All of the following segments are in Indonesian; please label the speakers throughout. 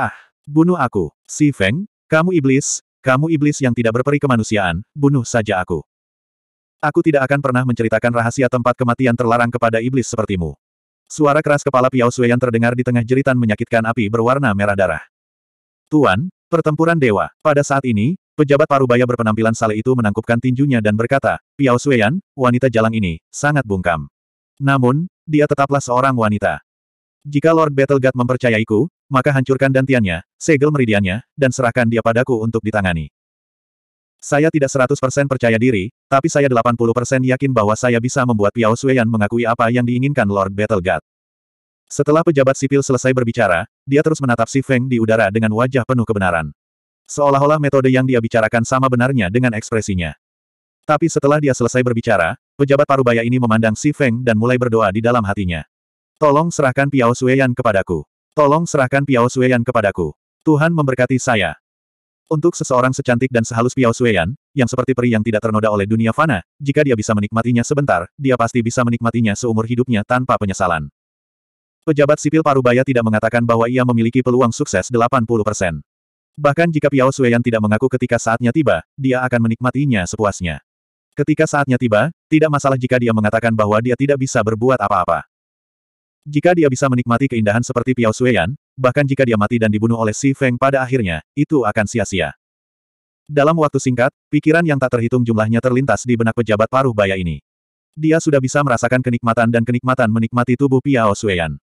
Speaker 1: Ah, bunuh aku. Si Feng, kamu iblis, kamu iblis yang tidak berperi kemanusiaan, bunuh saja aku. Aku tidak akan pernah menceritakan rahasia tempat kematian terlarang kepada iblis sepertimu. Suara keras kepala Piao Sui yang terdengar di tengah jeritan menyakitkan api berwarna merah darah. Tuan, pertempuran dewa. Pada saat ini, Pejabat parubaya berpenampilan sale itu menangkupkan tinjunya dan berkata, Piao Sueyan, wanita jalang ini, sangat bungkam. Namun, dia tetaplah seorang wanita. Jika Lord Battle God mempercayaiku, maka hancurkan dantiannya, segel meridiannya, dan serahkan dia padaku untuk ditangani. Saya tidak 100% percaya diri, tapi saya 80% yakin bahwa saya bisa membuat Piao Suyan mengakui apa yang diinginkan Lord Battle God. Setelah pejabat sipil selesai berbicara, dia terus menatap si Feng di udara dengan wajah penuh kebenaran. Seolah-olah metode yang dia bicarakan sama benarnya dengan ekspresinya. Tapi setelah dia selesai berbicara, pejabat parubaya ini memandang si Feng dan mulai berdoa di dalam hatinya. Tolong serahkan Piao Sueyan kepadaku. Tolong serahkan Piao Sueyan kepadaku. Tuhan memberkati saya. Untuk seseorang secantik dan sehalus Piao Sueyan, yang seperti peri yang tidak ternoda oleh dunia fana, jika dia bisa menikmatinya sebentar, dia pasti bisa menikmatinya seumur hidupnya tanpa penyesalan. Pejabat sipil Parubaya tidak mengatakan bahwa ia memiliki peluang sukses 80%. Bahkan jika Piao Sueyan tidak mengaku ketika saatnya tiba, dia akan menikmatinya sepuasnya. Ketika saatnya tiba, tidak masalah jika dia mengatakan bahwa dia tidak bisa berbuat apa-apa. Jika dia bisa menikmati keindahan seperti Piao Suyan, bahkan jika dia mati dan dibunuh oleh Si Feng pada akhirnya, itu akan sia-sia. Dalam waktu singkat, pikiran yang tak terhitung jumlahnya terlintas di benak pejabat paruh baya ini. Dia sudah bisa merasakan kenikmatan dan kenikmatan menikmati tubuh Piao Suyan.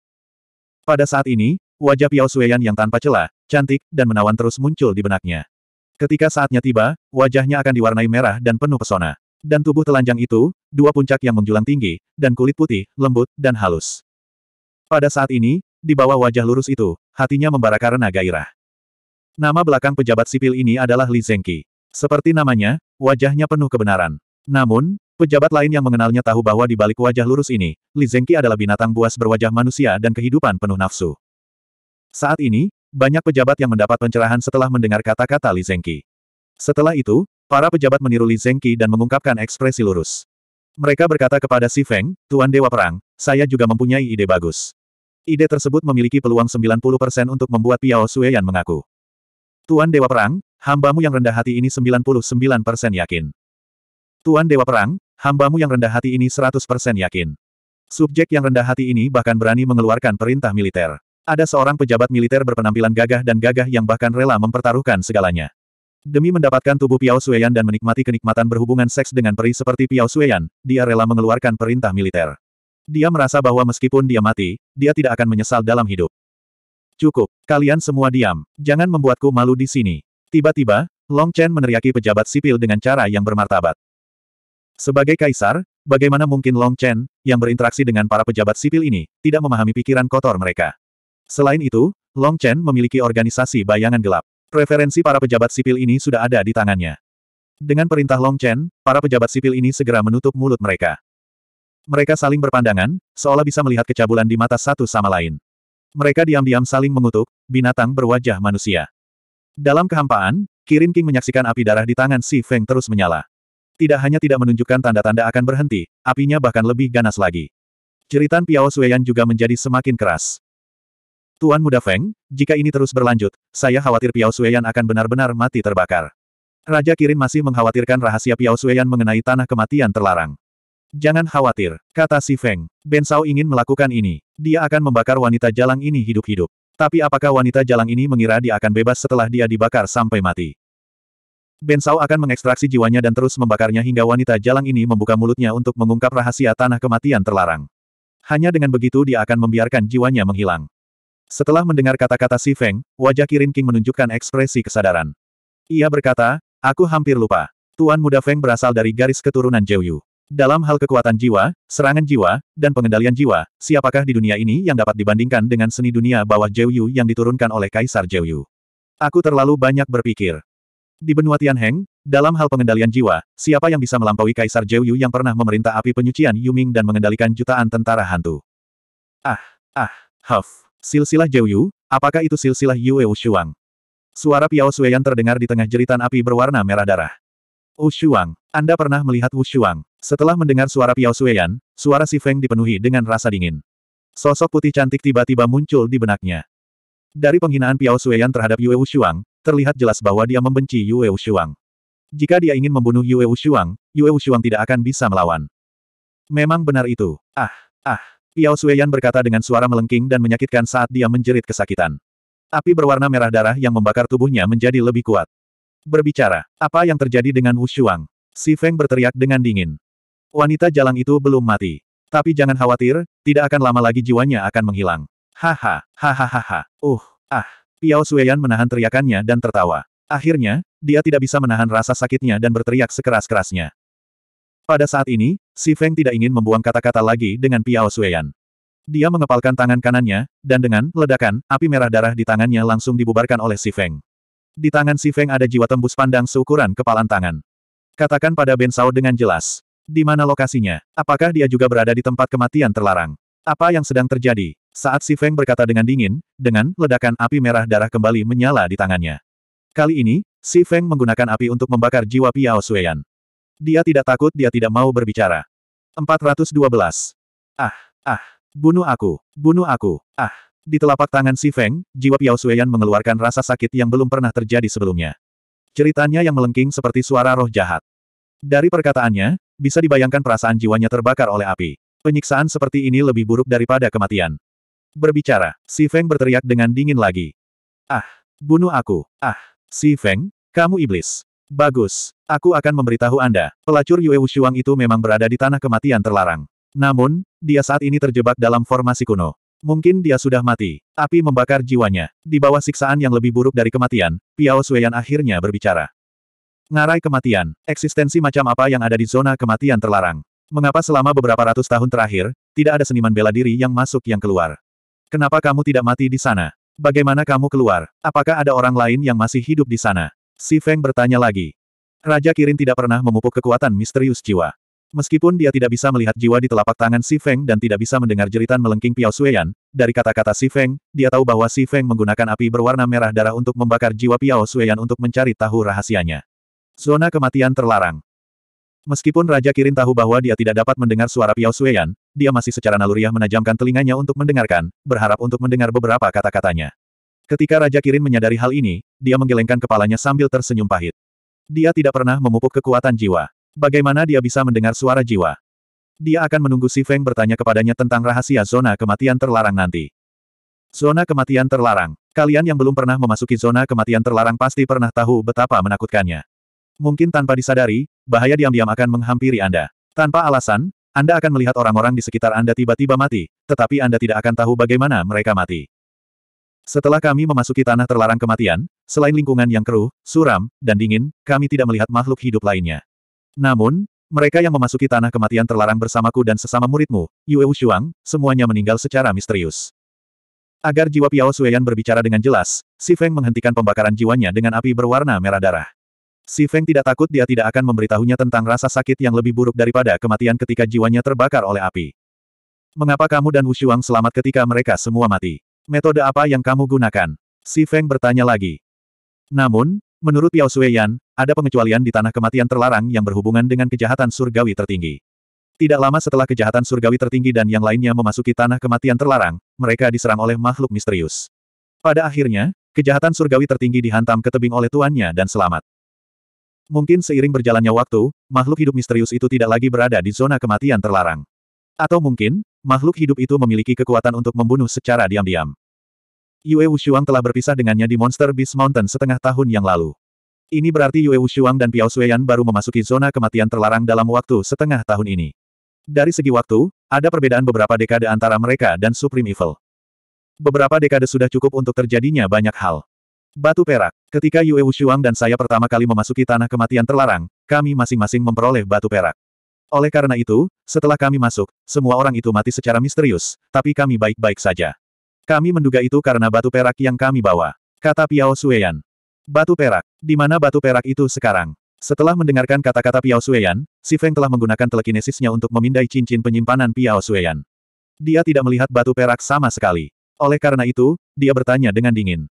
Speaker 1: Pada saat ini, wajah Piao Suyan yang tanpa celah, cantik, dan menawan terus muncul di benaknya. Ketika saatnya tiba, wajahnya akan diwarnai merah dan penuh pesona. Dan tubuh telanjang itu, dua puncak yang menjulang tinggi, dan kulit putih, lembut, dan halus. Pada saat ini, di bawah wajah lurus itu, hatinya membara karena gairah. Nama belakang pejabat sipil ini adalah Li Zengqi. Seperti namanya, wajahnya penuh kebenaran. Namun, pejabat lain yang mengenalnya tahu bahwa di balik wajah lurus ini, Li Zengqi adalah binatang buas berwajah manusia dan kehidupan penuh nafsu. Saat ini, banyak pejabat yang mendapat pencerahan setelah mendengar kata-kata Li Zengqi. Setelah itu, para pejabat meniru Li Zengqi dan mengungkapkan ekspresi lurus. Mereka berkata kepada Si Feng, Tuan Dewa Perang, saya juga mempunyai ide bagus. Ide tersebut memiliki peluang 90% untuk membuat Piao Suyan mengaku. Tuan Dewa Perang, hambamu yang rendah hati ini 99% yakin. Tuan Dewa Perang, hambamu yang rendah hati ini 100% yakin. Subjek yang rendah hati ini bahkan berani mengeluarkan perintah militer. Ada seorang pejabat militer berpenampilan gagah dan gagah yang bahkan rela mempertaruhkan segalanya. Demi mendapatkan tubuh Piao Suyan dan menikmati kenikmatan berhubungan seks dengan peri seperti Piao Suyan. dia rela mengeluarkan perintah militer. Dia merasa bahwa meskipun dia mati, dia tidak akan menyesal dalam hidup. Cukup, kalian semua diam, jangan membuatku malu di sini. Tiba-tiba, Long Chen meneriaki pejabat sipil dengan cara yang bermartabat. Sebagai kaisar, bagaimana mungkin Long Chen, yang berinteraksi dengan para pejabat sipil ini, tidak memahami pikiran kotor mereka. Selain itu, Long Chen memiliki organisasi bayangan gelap. Referensi para pejabat sipil ini sudah ada di tangannya. Dengan perintah Long Chen, para pejabat sipil ini segera menutup mulut mereka. Mereka saling berpandangan, seolah bisa melihat kecabulan di mata satu sama lain. Mereka diam-diam saling mengutuk, binatang berwajah manusia. Dalam kehampaan, Kirin King menyaksikan api darah di tangan Si Feng terus menyala. Tidak hanya tidak menunjukkan tanda-tanda akan berhenti, apinya bahkan lebih ganas lagi. Ceritan Piao Suyan juga menjadi semakin keras. Tuan Muda Feng, jika ini terus berlanjut, saya khawatir Piao Suyan akan benar-benar mati terbakar. Raja Kirin masih mengkhawatirkan rahasia Piao Suyan mengenai tanah kematian terlarang. Jangan khawatir, kata si Feng. Ben Sao ingin melakukan ini. Dia akan membakar wanita jalang ini hidup-hidup. Tapi apakah wanita jalang ini mengira dia akan bebas setelah dia dibakar sampai mati? Ben Sao akan mengekstraksi jiwanya dan terus membakarnya hingga wanita jalang ini membuka mulutnya untuk mengungkap rahasia tanah kematian terlarang. Hanya dengan begitu dia akan membiarkan jiwanya menghilang. Setelah mendengar kata-kata si Feng, wajah Kirin King menunjukkan ekspresi kesadaran. Ia berkata, aku hampir lupa. Tuan muda Feng berasal dari garis keturunan Zhou dalam hal kekuatan jiwa, serangan jiwa, dan pengendalian jiwa, siapakah di dunia ini yang dapat dibandingkan dengan seni dunia bawah Yu yang diturunkan oleh Kaisar Yu? Aku terlalu banyak berpikir. Di benua Tianheng, dalam hal pengendalian jiwa, siapa yang bisa melampaui Kaisar Yu yang pernah memerintah api penyucian Yuming dan mengendalikan jutaan tentara hantu? Ah, ah, huff. Silsilah Yu, apakah itu silsilah Yue Shuang? Suara Piao Sueyan terdengar di tengah jeritan api berwarna merah darah. Wushuang, Anda pernah melihat Wushuang? Setelah mendengar suara Piao Suyan, suara Si Feng dipenuhi dengan rasa dingin. Sosok putih cantik tiba-tiba muncul di benaknya. Dari penghinaan Piao Suyan terhadap Yue Wushuang, terlihat jelas bahwa dia membenci Yue Wushuang. Jika dia ingin membunuh Yue Wushuang, Yue Wushuang tidak akan bisa melawan. Memang benar itu. Ah, ah. Piao Suyan berkata dengan suara melengking dan menyakitkan saat dia menjerit kesakitan. Api berwarna merah darah yang membakar tubuhnya menjadi lebih kuat. Berbicara, apa yang terjadi dengan Wushuang? Si Feng berteriak dengan dingin. Wanita jalang itu belum mati. Tapi jangan khawatir, tidak akan lama lagi jiwanya akan menghilang. Haha, hahaha, uh, ah. Piao Suiyan menahan teriakannya dan tertawa. Akhirnya, dia tidak bisa menahan rasa sakitnya dan berteriak sekeras-kerasnya. Pada saat ini, Si Feng tidak ingin membuang kata-kata lagi dengan Piao Suiyan. Dia mengepalkan tangan kanannya, dan dengan ledakan, api merah darah di tangannya langsung dibubarkan oleh Si Feng. Di tangan Si Feng ada jiwa tembus pandang seukuran kepalan tangan. Katakan pada Ben Sao dengan jelas. Di mana lokasinya? Apakah dia juga berada di tempat kematian terlarang? Apa yang sedang terjadi? Saat Si Feng berkata dengan dingin, dengan ledakan api merah darah kembali menyala di tangannya. Kali ini, Si Feng menggunakan api untuk membakar jiwa Piao Suiyan. Dia tidak takut dia tidak mau berbicara. 412. Ah, ah, bunuh aku, bunuh aku, ah. Di telapak tangan Si Feng, jiwa Piao Suiyan mengeluarkan rasa sakit yang belum pernah terjadi sebelumnya. Ceritanya yang melengking seperti suara roh jahat. Dari perkataannya, bisa dibayangkan perasaan jiwanya terbakar oleh api. Penyiksaan seperti ini lebih buruk daripada kematian. Berbicara, Si Feng berteriak dengan dingin lagi. Ah, bunuh aku. Ah, Si Feng, kamu iblis. Bagus, aku akan memberitahu Anda, pelacur Yue Wushuang itu memang berada di tanah kematian terlarang. Namun, dia saat ini terjebak dalam formasi kuno. Mungkin dia sudah mati. Api membakar jiwanya. Di bawah siksaan yang lebih buruk dari kematian, Piao Suyan akhirnya berbicara. Ngarai kematian, eksistensi macam apa yang ada di zona kematian terlarang? Mengapa selama beberapa ratus tahun terakhir, tidak ada seniman bela diri yang masuk yang keluar? Kenapa kamu tidak mati di sana? Bagaimana kamu keluar? Apakah ada orang lain yang masih hidup di sana? Si Feng bertanya lagi. Raja Kirin tidak pernah memupuk kekuatan misterius jiwa. Meskipun dia tidak bisa melihat jiwa di telapak tangan Si Feng dan tidak bisa mendengar jeritan melengking Piao Suyan, dari kata-kata Si Feng, dia tahu bahwa Si Feng menggunakan api berwarna merah darah untuk membakar jiwa Piao Suyan untuk mencari tahu rahasianya. Zona kematian terlarang. Meskipun Raja Kirin tahu bahwa dia tidak dapat mendengar suara Piao Suyan, dia masih secara naluriah menajamkan telinganya untuk mendengarkan, berharap untuk mendengar beberapa kata-katanya. Ketika Raja Kirin menyadari hal ini, dia menggelengkan kepalanya sambil tersenyum pahit. Dia tidak pernah memupuk kekuatan jiwa. Bagaimana dia bisa mendengar suara jiwa? Dia akan menunggu Si Feng bertanya kepadanya tentang rahasia zona kematian terlarang nanti. Zona kematian terlarang. Kalian yang belum pernah memasuki zona kematian terlarang pasti pernah tahu betapa menakutkannya. Mungkin tanpa disadari, bahaya diam-diam akan menghampiri Anda. Tanpa alasan, Anda akan melihat orang-orang di sekitar Anda tiba-tiba mati, tetapi Anda tidak akan tahu bagaimana mereka mati. Setelah kami memasuki tanah terlarang kematian, selain lingkungan yang keruh, suram, dan dingin, kami tidak melihat makhluk hidup lainnya. Namun, mereka yang memasuki tanah kematian terlarang bersamaku dan sesama muridmu, Yue Wushuang, semuanya meninggal secara misterius. Agar jiwa Piao Suyan berbicara dengan jelas, Si Feng menghentikan pembakaran jiwanya dengan api berwarna merah darah. Si Feng tidak takut dia tidak akan memberitahunya tentang rasa sakit yang lebih buruk daripada kematian ketika jiwanya terbakar oleh api. Mengapa kamu dan Wushuang selamat ketika mereka semua mati? Metode apa yang kamu gunakan? Si Feng bertanya lagi. Namun, menurut Yao Suiyan, ada pengecualian di tanah kematian terlarang yang berhubungan dengan kejahatan surgawi tertinggi. Tidak lama setelah kejahatan surgawi tertinggi dan yang lainnya memasuki tanah kematian terlarang, mereka diserang oleh makhluk misterius. Pada akhirnya, kejahatan surgawi tertinggi dihantam ke tebing oleh tuannya dan selamat. Mungkin seiring berjalannya waktu, makhluk hidup misterius itu tidak lagi berada di zona kematian terlarang. Atau mungkin, makhluk hidup itu memiliki kekuatan untuk membunuh secara diam-diam. Yue Wushuang telah berpisah dengannya di Monster Beast Mountain setengah tahun yang lalu. Ini berarti Yue Wushuang dan Piao Suiyan baru memasuki zona kematian terlarang dalam waktu setengah tahun ini. Dari segi waktu, ada perbedaan beberapa dekade antara mereka dan Supreme Evil. Beberapa dekade sudah cukup untuk terjadinya banyak hal. Batu perak. Ketika Yue Wushuang dan saya pertama kali memasuki tanah kematian terlarang, kami masing-masing memperoleh batu perak. Oleh karena itu, setelah kami masuk, semua orang itu mati secara misterius, tapi kami baik-baik saja. Kami menduga itu karena batu perak yang kami bawa. Kata Piao Suyan. Batu perak. Di mana batu perak itu sekarang? Setelah mendengarkan kata-kata Piao Suyan, Si Feng telah menggunakan telekinesisnya untuk memindai cincin penyimpanan Piao Suyan. Dia tidak melihat batu perak sama sekali. Oleh karena itu, dia bertanya dengan dingin.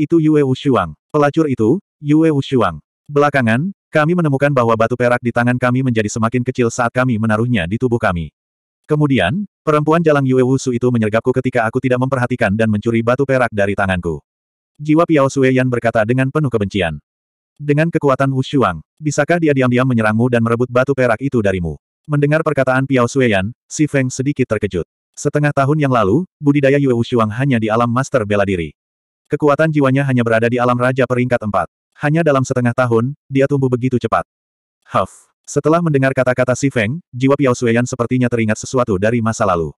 Speaker 1: Itu Yue Wushuang. Pelacur itu, Yue Wushuang. Belakangan, kami menemukan bahwa batu perak di tangan kami menjadi semakin kecil saat kami menaruhnya di tubuh kami. Kemudian, perempuan Jalan Yue Wusu itu menyergapku ketika aku tidak memperhatikan dan mencuri batu perak dari tanganku. Jiwa Piao Suiyan berkata dengan penuh kebencian. Dengan kekuatan Wushuang, bisakah dia diam-diam menyerangmu dan merebut batu perak itu darimu? Mendengar perkataan Piao Sueyan, si Feng sedikit terkejut. Setengah tahun yang lalu, budidaya Yue Wushuang hanya di alam master bela diri. Kekuatan jiwanya hanya berada di alam raja peringkat empat. Hanya dalam setengah tahun, dia tumbuh begitu cepat. Huff. Setelah mendengar kata-kata Si Feng, jiwa Piao Suyan sepertinya teringat sesuatu dari masa lalu.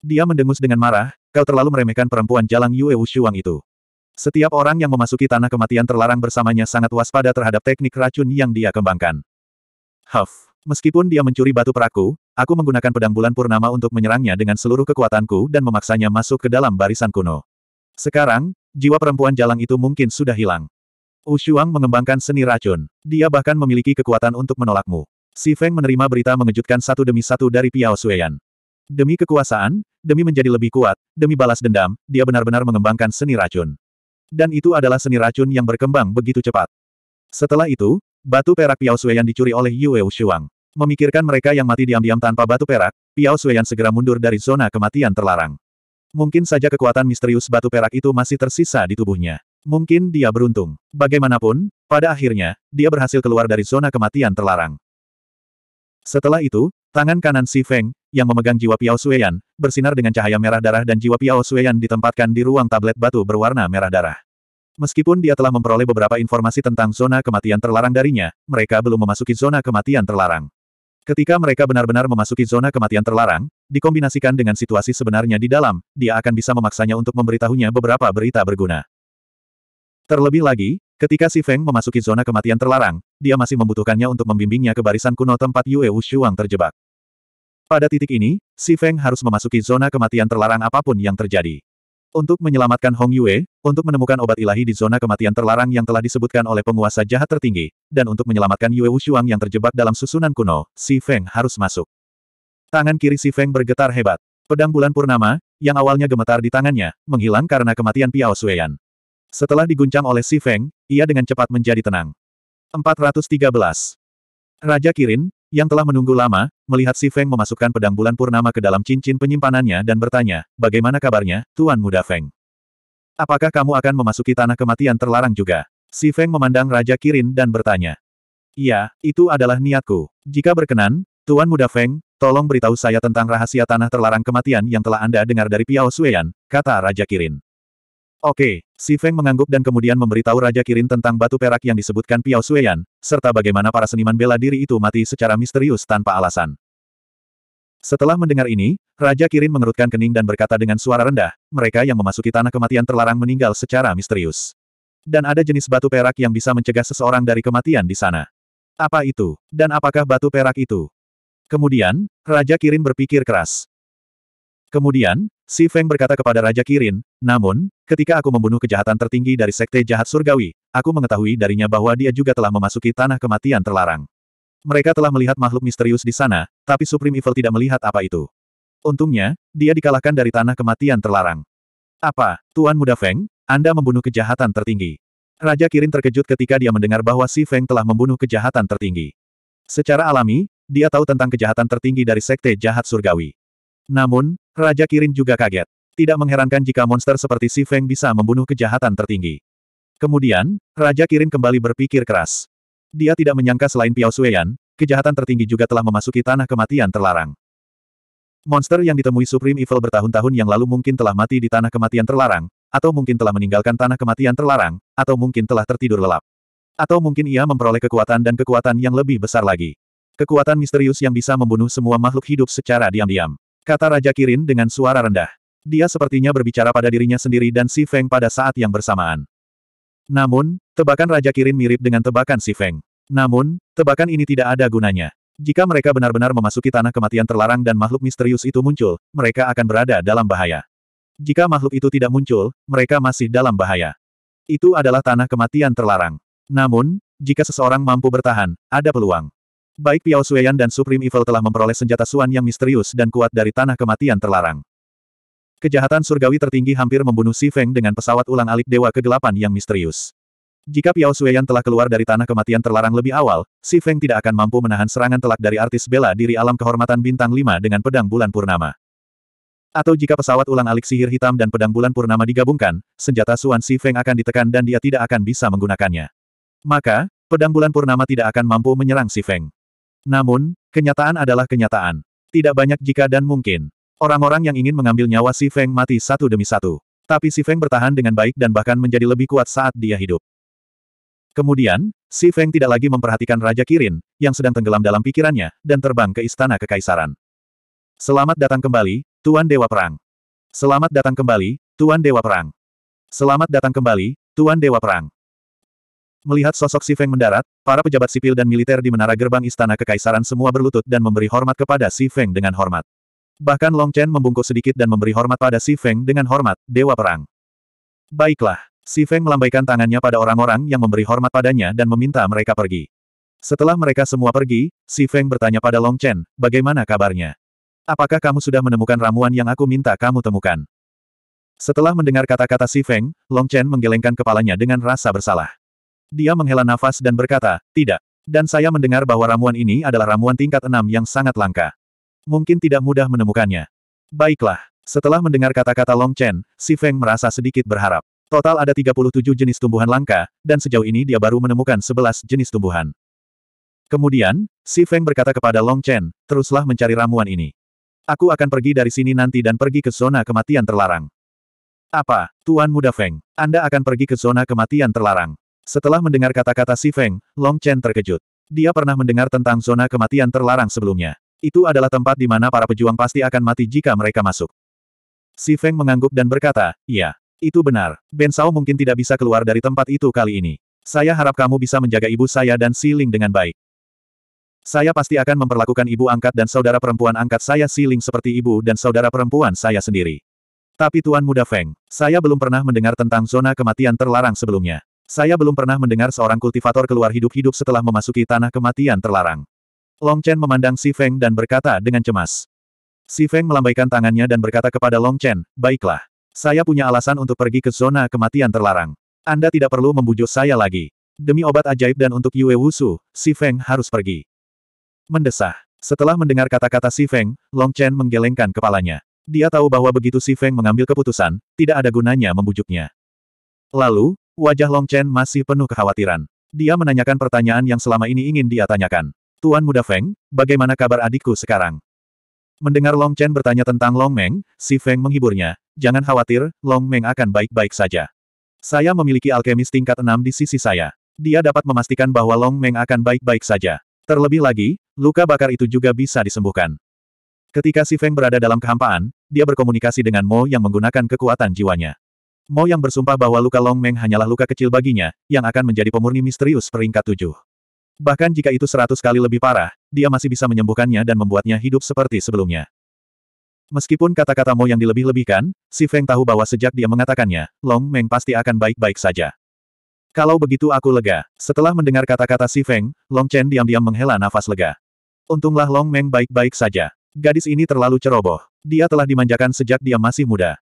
Speaker 1: Dia mendengus dengan marah, kau terlalu meremehkan perempuan jalang Yue Wushuang itu. Setiap orang yang memasuki tanah kematian terlarang bersamanya sangat waspada terhadap teknik racun yang dia kembangkan. Huff. Meskipun dia mencuri batu peraku, aku menggunakan pedang bulan purnama untuk menyerangnya dengan seluruh kekuatanku dan memaksanya masuk ke dalam barisan kuno. Sekarang, jiwa perempuan jalang itu mungkin sudah hilang. Ushuang mengembangkan seni racun. Dia bahkan memiliki kekuatan untuk menolakmu. Si Feng menerima berita mengejutkan satu demi satu dari Piao Suyan. Demi kekuasaan, demi menjadi lebih kuat, demi balas dendam, dia benar-benar mengembangkan seni racun. Dan itu adalah seni racun yang berkembang begitu cepat. Setelah itu, batu perak Piao Suyan dicuri oleh Yue Shuang. Memikirkan mereka yang mati diam-diam tanpa batu perak, Piao Suyan segera mundur dari zona kematian terlarang. Mungkin saja kekuatan misterius batu perak itu masih tersisa di tubuhnya. Mungkin dia beruntung. Bagaimanapun, pada akhirnya, dia berhasil keluar dari zona kematian terlarang. Setelah itu, tangan kanan Si Feng, yang memegang jiwa Piao Suyan bersinar dengan cahaya merah darah dan jiwa Piao Suyan ditempatkan di ruang tablet batu berwarna merah darah. Meskipun dia telah memperoleh beberapa informasi tentang zona kematian terlarang darinya, mereka belum memasuki zona kematian terlarang. Ketika mereka benar-benar memasuki zona kematian terlarang, Dikombinasikan dengan situasi sebenarnya di dalam, dia akan bisa memaksanya untuk memberitahunya beberapa berita berguna. Terlebih lagi, ketika Si Feng memasuki zona kematian terlarang, dia masih membutuhkannya untuk membimbingnya ke barisan kuno tempat Yue Wushuang terjebak. Pada titik ini, Si Feng harus memasuki zona kematian terlarang apapun yang terjadi. Untuk menyelamatkan Hong Yue, untuk menemukan obat ilahi di zona kematian terlarang yang telah disebutkan oleh penguasa jahat tertinggi, dan untuk menyelamatkan Yue Wushuang yang terjebak dalam susunan kuno, Si Feng harus masuk. Tangan kiri Si Feng bergetar hebat. Pedang bulan purnama, yang awalnya gemetar di tangannya, menghilang karena kematian Piao Suyan. Setelah diguncang oleh Si Feng, ia dengan cepat menjadi tenang. 413. Raja Kirin, yang telah menunggu lama, melihat Si Feng memasukkan pedang bulan purnama ke dalam cincin penyimpanannya dan bertanya, bagaimana kabarnya, Tuan Muda Feng? Apakah kamu akan memasuki tanah kematian terlarang juga? Si Feng memandang Raja Kirin dan bertanya. Iya, itu adalah niatku. Jika berkenan, Tuan Muda Feng, tolong beritahu saya tentang rahasia tanah terlarang kematian yang telah Anda dengar dari Piao Suyan," kata Raja Kirin. Oke, Si Feng mengangguk dan kemudian memberitahu Raja Kirin tentang batu perak yang disebutkan Piao Suyan, serta bagaimana para seniman bela diri itu mati secara misterius tanpa alasan. Setelah mendengar ini, Raja Kirin mengerutkan kening dan berkata dengan suara rendah, mereka yang memasuki tanah kematian terlarang meninggal secara misterius. Dan ada jenis batu perak yang bisa mencegah seseorang dari kematian di sana. Apa itu? Dan apakah batu perak itu? Kemudian, Raja Kirin berpikir keras. Kemudian, Si Feng berkata kepada Raja Kirin, namun, ketika aku membunuh kejahatan tertinggi dari Sekte Jahat Surgawi, aku mengetahui darinya bahwa dia juga telah memasuki tanah kematian terlarang. Mereka telah melihat makhluk misterius di sana, tapi Supreme Evil tidak melihat apa itu. Untungnya, dia dikalahkan dari tanah kematian terlarang. Apa, Tuan Muda Feng, Anda membunuh kejahatan tertinggi? Raja Kirin terkejut ketika dia mendengar bahwa Si Feng telah membunuh kejahatan tertinggi. Secara alami, dia tahu tentang kejahatan tertinggi dari sekte jahat surgawi. Namun, Raja Kirin juga kaget. Tidak mengherankan jika monster seperti Si Feng bisa membunuh kejahatan tertinggi. Kemudian, Raja Kirin kembali berpikir keras. Dia tidak menyangka selain Piao Sueyan, kejahatan tertinggi juga telah memasuki tanah kematian terlarang. Monster yang ditemui Supreme Evil bertahun-tahun yang lalu mungkin telah mati di tanah kematian terlarang, atau mungkin telah meninggalkan tanah kematian terlarang, atau mungkin telah tertidur lelap. Atau mungkin ia memperoleh kekuatan dan kekuatan yang lebih besar lagi. Kekuatan misterius yang bisa membunuh semua makhluk hidup secara diam-diam. Kata Raja Kirin dengan suara rendah. Dia sepertinya berbicara pada dirinya sendiri dan Si Feng pada saat yang bersamaan. Namun, tebakan Raja Kirin mirip dengan tebakan Si Feng. Namun, tebakan ini tidak ada gunanya. Jika mereka benar-benar memasuki tanah kematian terlarang dan makhluk misterius itu muncul, mereka akan berada dalam bahaya. Jika makhluk itu tidak muncul, mereka masih dalam bahaya. Itu adalah tanah kematian terlarang. Namun, jika seseorang mampu bertahan, ada peluang. Baik Piao Suyan dan Supreme Evil telah memperoleh senjata Suan yang misterius dan kuat dari tanah kematian terlarang. Kejahatan surgawi tertinggi hampir membunuh Si Feng dengan pesawat ulang-alik Dewa Kegelapan yang misterius. Jika Piao Suyan telah keluar dari tanah kematian terlarang lebih awal, Si Feng tidak akan mampu menahan serangan telak dari artis bela diri alam kehormatan bintang 5 dengan pedang bulan purnama. Atau jika pesawat ulang-alik sihir hitam dan pedang bulan purnama digabungkan, senjata Suan Si Feng akan ditekan dan dia tidak akan bisa menggunakannya. Maka, pedang bulan purnama tidak akan mampu menyerang Si Feng. Namun, kenyataan adalah kenyataan. Tidak banyak jika dan mungkin. Orang-orang yang ingin mengambil nyawa si Feng mati satu demi satu. Tapi si Feng bertahan dengan baik dan bahkan menjadi lebih kuat saat dia hidup. Kemudian, si Feng tidak lagi memperhatikan Raja Kirin, yang sedang tenggelam dalam pikirannya, dan terbang ke istana kekaisaran. Selamat datang kembali, Tuan Dewa Perang. Selamat datang kembali, Tuan Dewa Perang. Selamat datang kembali, Tuan Dewa Perang. Melihat sosok Si Feng mendarat, para pejabat sipil dan militer di menara gerbang istana kekaisaran semua berlutut dan memberi hormat kepada Si Feng dengan hormat. Bahkan Long Chen membungkuk sedikit dan memberi hormat pada Si Feng dengan hormat, Dewa Perang. Baiklah, Si Feng melambaikan tangannya pada orang-orang yang memberi hormat padanya dan meminta mereka pergi. Setelah mereka semua pergi, Si Feng bertanya pada Long Chen, bagaimana kabarnya? Apakah kamu sudah menemukan ramuan yang aku minta kamu temukan? Setelah mendengar kata-kata Si Feng, Long Chen menggelengkan kepalanya dengan rasa bersalah. Dia menghela nafas dan berkata, tidak. Dan saya mendengar bahwa ramuan ini adalah ramuan tingkat enam yang sangat langka. Mungkin tidak mudah menemukannya. Baiklah. Setelah mendengar kata-kata Long Chen, Si Feng merasa sedikit berharap. Total ada 37 jenis tumbuhan langka, dan sejauh ini dia baru menemukan 11 jenis tumbuhan. Kemudian, Si Feng berkata kepada Long Chen, teruslah mencari ramuan ini. Aku akan pergi dari sini nanti dan pergi ke zona kematian terlarang. Apa, Tuan Muda Feng, Anda akan pergi ke zona kematian terlarang? Setelah mendengar kata-kata Si Feng, Long Chen terkejut. Dia pernah mendengar tentang zona kematian terlarang sebelumnya. Itu adalah tempat di mana para pejuang pasti akan mati jika mereka masuk. Si Feng mengangguk dan berkata, "Ya, itu benar. Ben Sao mungkin tidak bisa keluar dari tempat itu kali ini. Saya harap kamu bisa menjaga ibu saya dan Si Ling dengan baik. Saya pasti akan memperlakukan ibu angkat dan saudara perempuan angkat saya Si Ling seperti ibu dan saudara perempuan saya sendiri. Tapi Tuan Muda Feng, saya belum pernah mendengar tentang zona kematian terlarang sebelumnya. Saya belum pernah mendengar seorang kultivator keluar hidup-hidup setelah memasuki tanah kematian terlarang. Long Chen memandang Si Feng dan berkata dengan cemas. Si Feng melambaikan tangannya dan berkata kepada Long Chen, baiklah. Saya punya alasan untuk pergi ke zona kematian terlarang. Anda tidak perlu membujuk saya lagi. Demi obat ajaib dan untuk Yue Wusu, Si Feng harus pergi. Mendesah. Setelah mendengar kata-kata Si Feng, Long Chen menggelengkan kepalanya. Dia tahu bahwa begitu Si Feng mengambil keputusan, tidak ada gunanya membujuknya. Lalu, Wajah Long Chen masih penuh kekhawatiran. Dia menanyakan pertanyaan yang selama ini ingin dia tanyakan. Tuan Muda Feng, bagaimana kabar adikku sekarang? Mendengar Long Chen bertanya tentang Long Meng, si Feng menghiburnya. Jangan khawatir, Long Meng akan baik-baik saja. Saya memiliki alkemis tingkat 6 di sisi saya. Dia dapat memastikan bahwa Long Meng akan baik-baik saja. Terlebih lagi, luka bakar itu juga bisa disembuhkan. Ketika si Feng berada dalam kehampaan, dia berkomunikasi dengan Mo yang menggunakan kekuatan jiwanya. Mo yang bersumpah bahwa luka Long Meng hanyalah luka kecil baginya, yang akan menjadi pemurni misterius peringkat tujuh. Bahkan jika itu seratus kali lebih parah, dia masih bisa menyembuhkannya dan membuatnya hidup seperti sebelumnya. Meskipun kata-kata Mo yang dilebih-lebihkan, Si Feng tahu bahwa sejak dia mengatakannya, Long Meng pasti akan baik-baik saja. Kalau begitu aku lega. Setelah mendengar kata-kata Si Feng, Long Chen diam-diam menghela nafas lega. Untunglah Long Meng baik-baik saja. Gadis ini terlalu ceroboh. Dia telah dimanjakan sejak dia masih muda.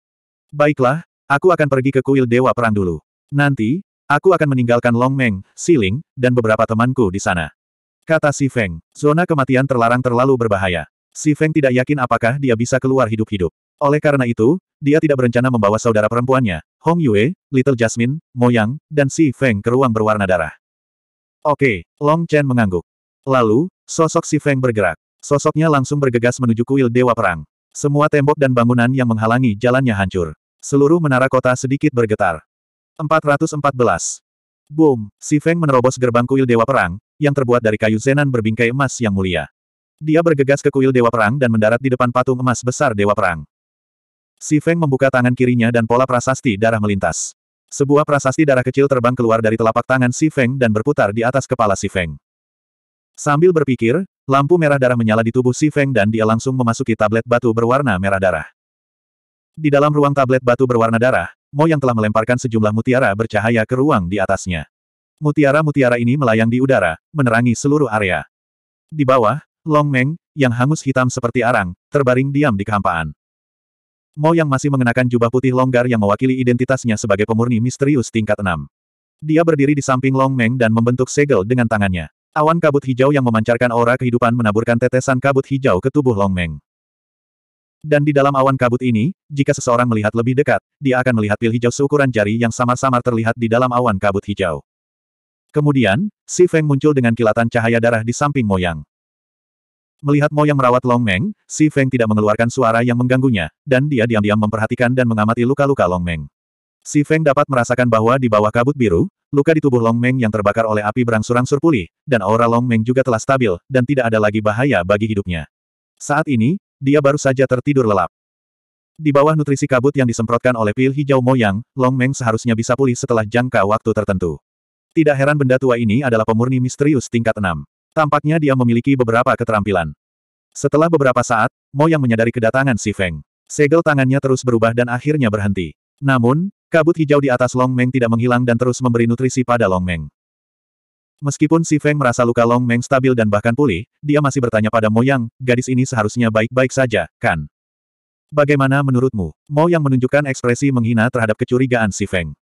Speaker 1: Baiklah, Aku akan pergi ke kuil Dewa Perang dulu. Nanti, aku akan meninggalkan Long Meng, Si Ling, dan beberapa temanku di sana. Kata Si Feng, zona kematian terlarang terlalu berbahaya. Si Feng tidak yakin apakah dia bisa keluar hidup-hidup. Oleh karena itu, dia tidak berencana membawa saudara perempuannya, Hong Yue, Little Jasmine, Moyang, dan Si Feng ke ruang berwarna darah. Oke, Long Chen mengangguk. Lalu, sosok Si Feng bergerak. Sosoknya langsung bergegas menuju kuil Dewa Perang. Semua tembok dan bangunan yang menghalangi jalannya hancur. Seluruh menara kota sedikit bergetar. 414. Boom! Si Feng menerobos gerbang kuil Dewa Perang, yang terbuat dari kayu zenan berbingkai emas yang mulia. Dia bergegas ke kuil Dewa Perang dan mendarat di depan patung emas besar Dewa Perang. Si Feng membuka tangan kirinya dan pola prasasti darah melintas. Sebuah prasasti darah kecil terbang keluar dari telapak tangan Si Feng dan berputar di atas kepala Si Feng. Sambil berpikir, lampu merah darah menyala di tubuh Si Feng dan dia langsung memasuki tablet batu berwarna merah darah. Di dalam ruang tablet batu berwarna darah, Mo yang telah melemparkan sejumlah mutiara bercahaya ke ruang di atasnya. Mutiara-mutiara ini melayang di udara, menerangi seluruh area. Di bawah, Long Meng, yang hangus hitam seperti arang, terbaring diam di kehampaan. Mo yang masih mengenakan jubah putih longgar yang mewakili identitasnya sebagai pemurni misterius tingkat 6. Dia berdiri di samping Long Meng dan membentuk segel dengan tangannya. Awan kabut hijau yang memancarkan aura kehidupan menaburkan tetesan kabut hijau ke tubuh Long Meng. Dan di dalam awan kabut ini, jika seseorang melihat lebih dekat, dia akan melihat pil hijau seukuran jari yang samar-samar terlihat di dalam awan kabut hijau. Kemudian, Si Feng muncul dengan kilatan cahaya darah di samping Moyang. Melihat Moyang merawat Long Meng, Si Feng tidak mengeluarkan suara yang mengganggunya, dan dia diam-diam memperhatikan dan mengamati luka-luka Long Meng. Si Feng dapat merasakan bahwa di bawah kabut biru, luka di tubuh Long Meng yang terbakar oleh api berangsur-angsur pulih, dan aura Long Meng juga telah stabil, dan tidak ada lagi bahaya bagi hidupnya. Saat ini, dia baru saja tertidur lelap. Di bawah nutrisi kabut yang disemprotkan oleh pil hijau Moyang, Long Meng seharusnya bisa pulih setelah jangka waktu tertentu. Tidak heran benda tua ini adalah pemurni misterius tingkat 6. Tampaknya dia memiliki beberapa keterampilan. Setelah beberapa saat, Moyang menyadari kedatangan si Feng. Segel tangannya terus berubah dan akhirnya berhenti. Namun, kabut hijau di atas Long Meng tidak menghilang dan terus memberi nutrisi pada Long Meng. Meskipun Si Feng merasa luka Long Meng stabil dan bahkan pulih, dia masih bertanya pada Mo Yang, gadis ini seharusnya baik-baik saja, kan? Bagaimana menurutmu? Mo Yang menunjukkan ekspresi menghina terhadap kecurigaan Si Feng.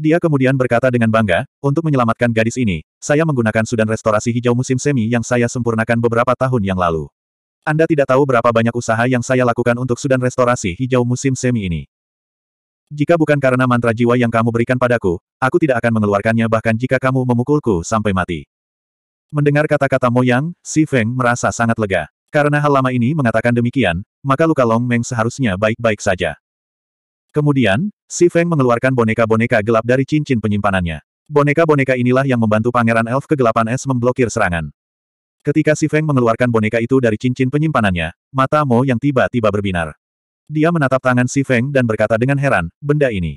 Speaker 1: Dia kemudian berkata dengan bangga, untuk menyelamatkan gadis ini, saya menggunakan sudan restorasi hijau musim semi yang saya sempurnakan beberapa tahun yang lalu. Anda tidak tahu berapa banyak usaha yang saya lakukan untuk sudan restorasi hijau musim semi ini. Jika bukan karena mantra jiwa yang kamu berikan padaku, aku tidak akan mengeluarkannya bahkan jika kamu memukulku sampai mati. Mendengar kata-kata Moyang, Si Feng merasa sangat lega. Karena hal lama ini mengatakan demikian, maka luka Long Meng seharusnya baik-baik saja. Kemudian, Si Feng mengeluarkan boneka-boneka gelap dari cincin penyimpanannya. Boneka-boneka inilah yang membantu Pangeran Elf Kegelapan Es memblokir serangan. Ketika Si Feng mengeluarkan boneka itu dari cincin penyimpanannya, mata Mo yang tiba-tiba berbinar. Dia menatap tangan Si Feng dan berkata dengan heran, benda ini.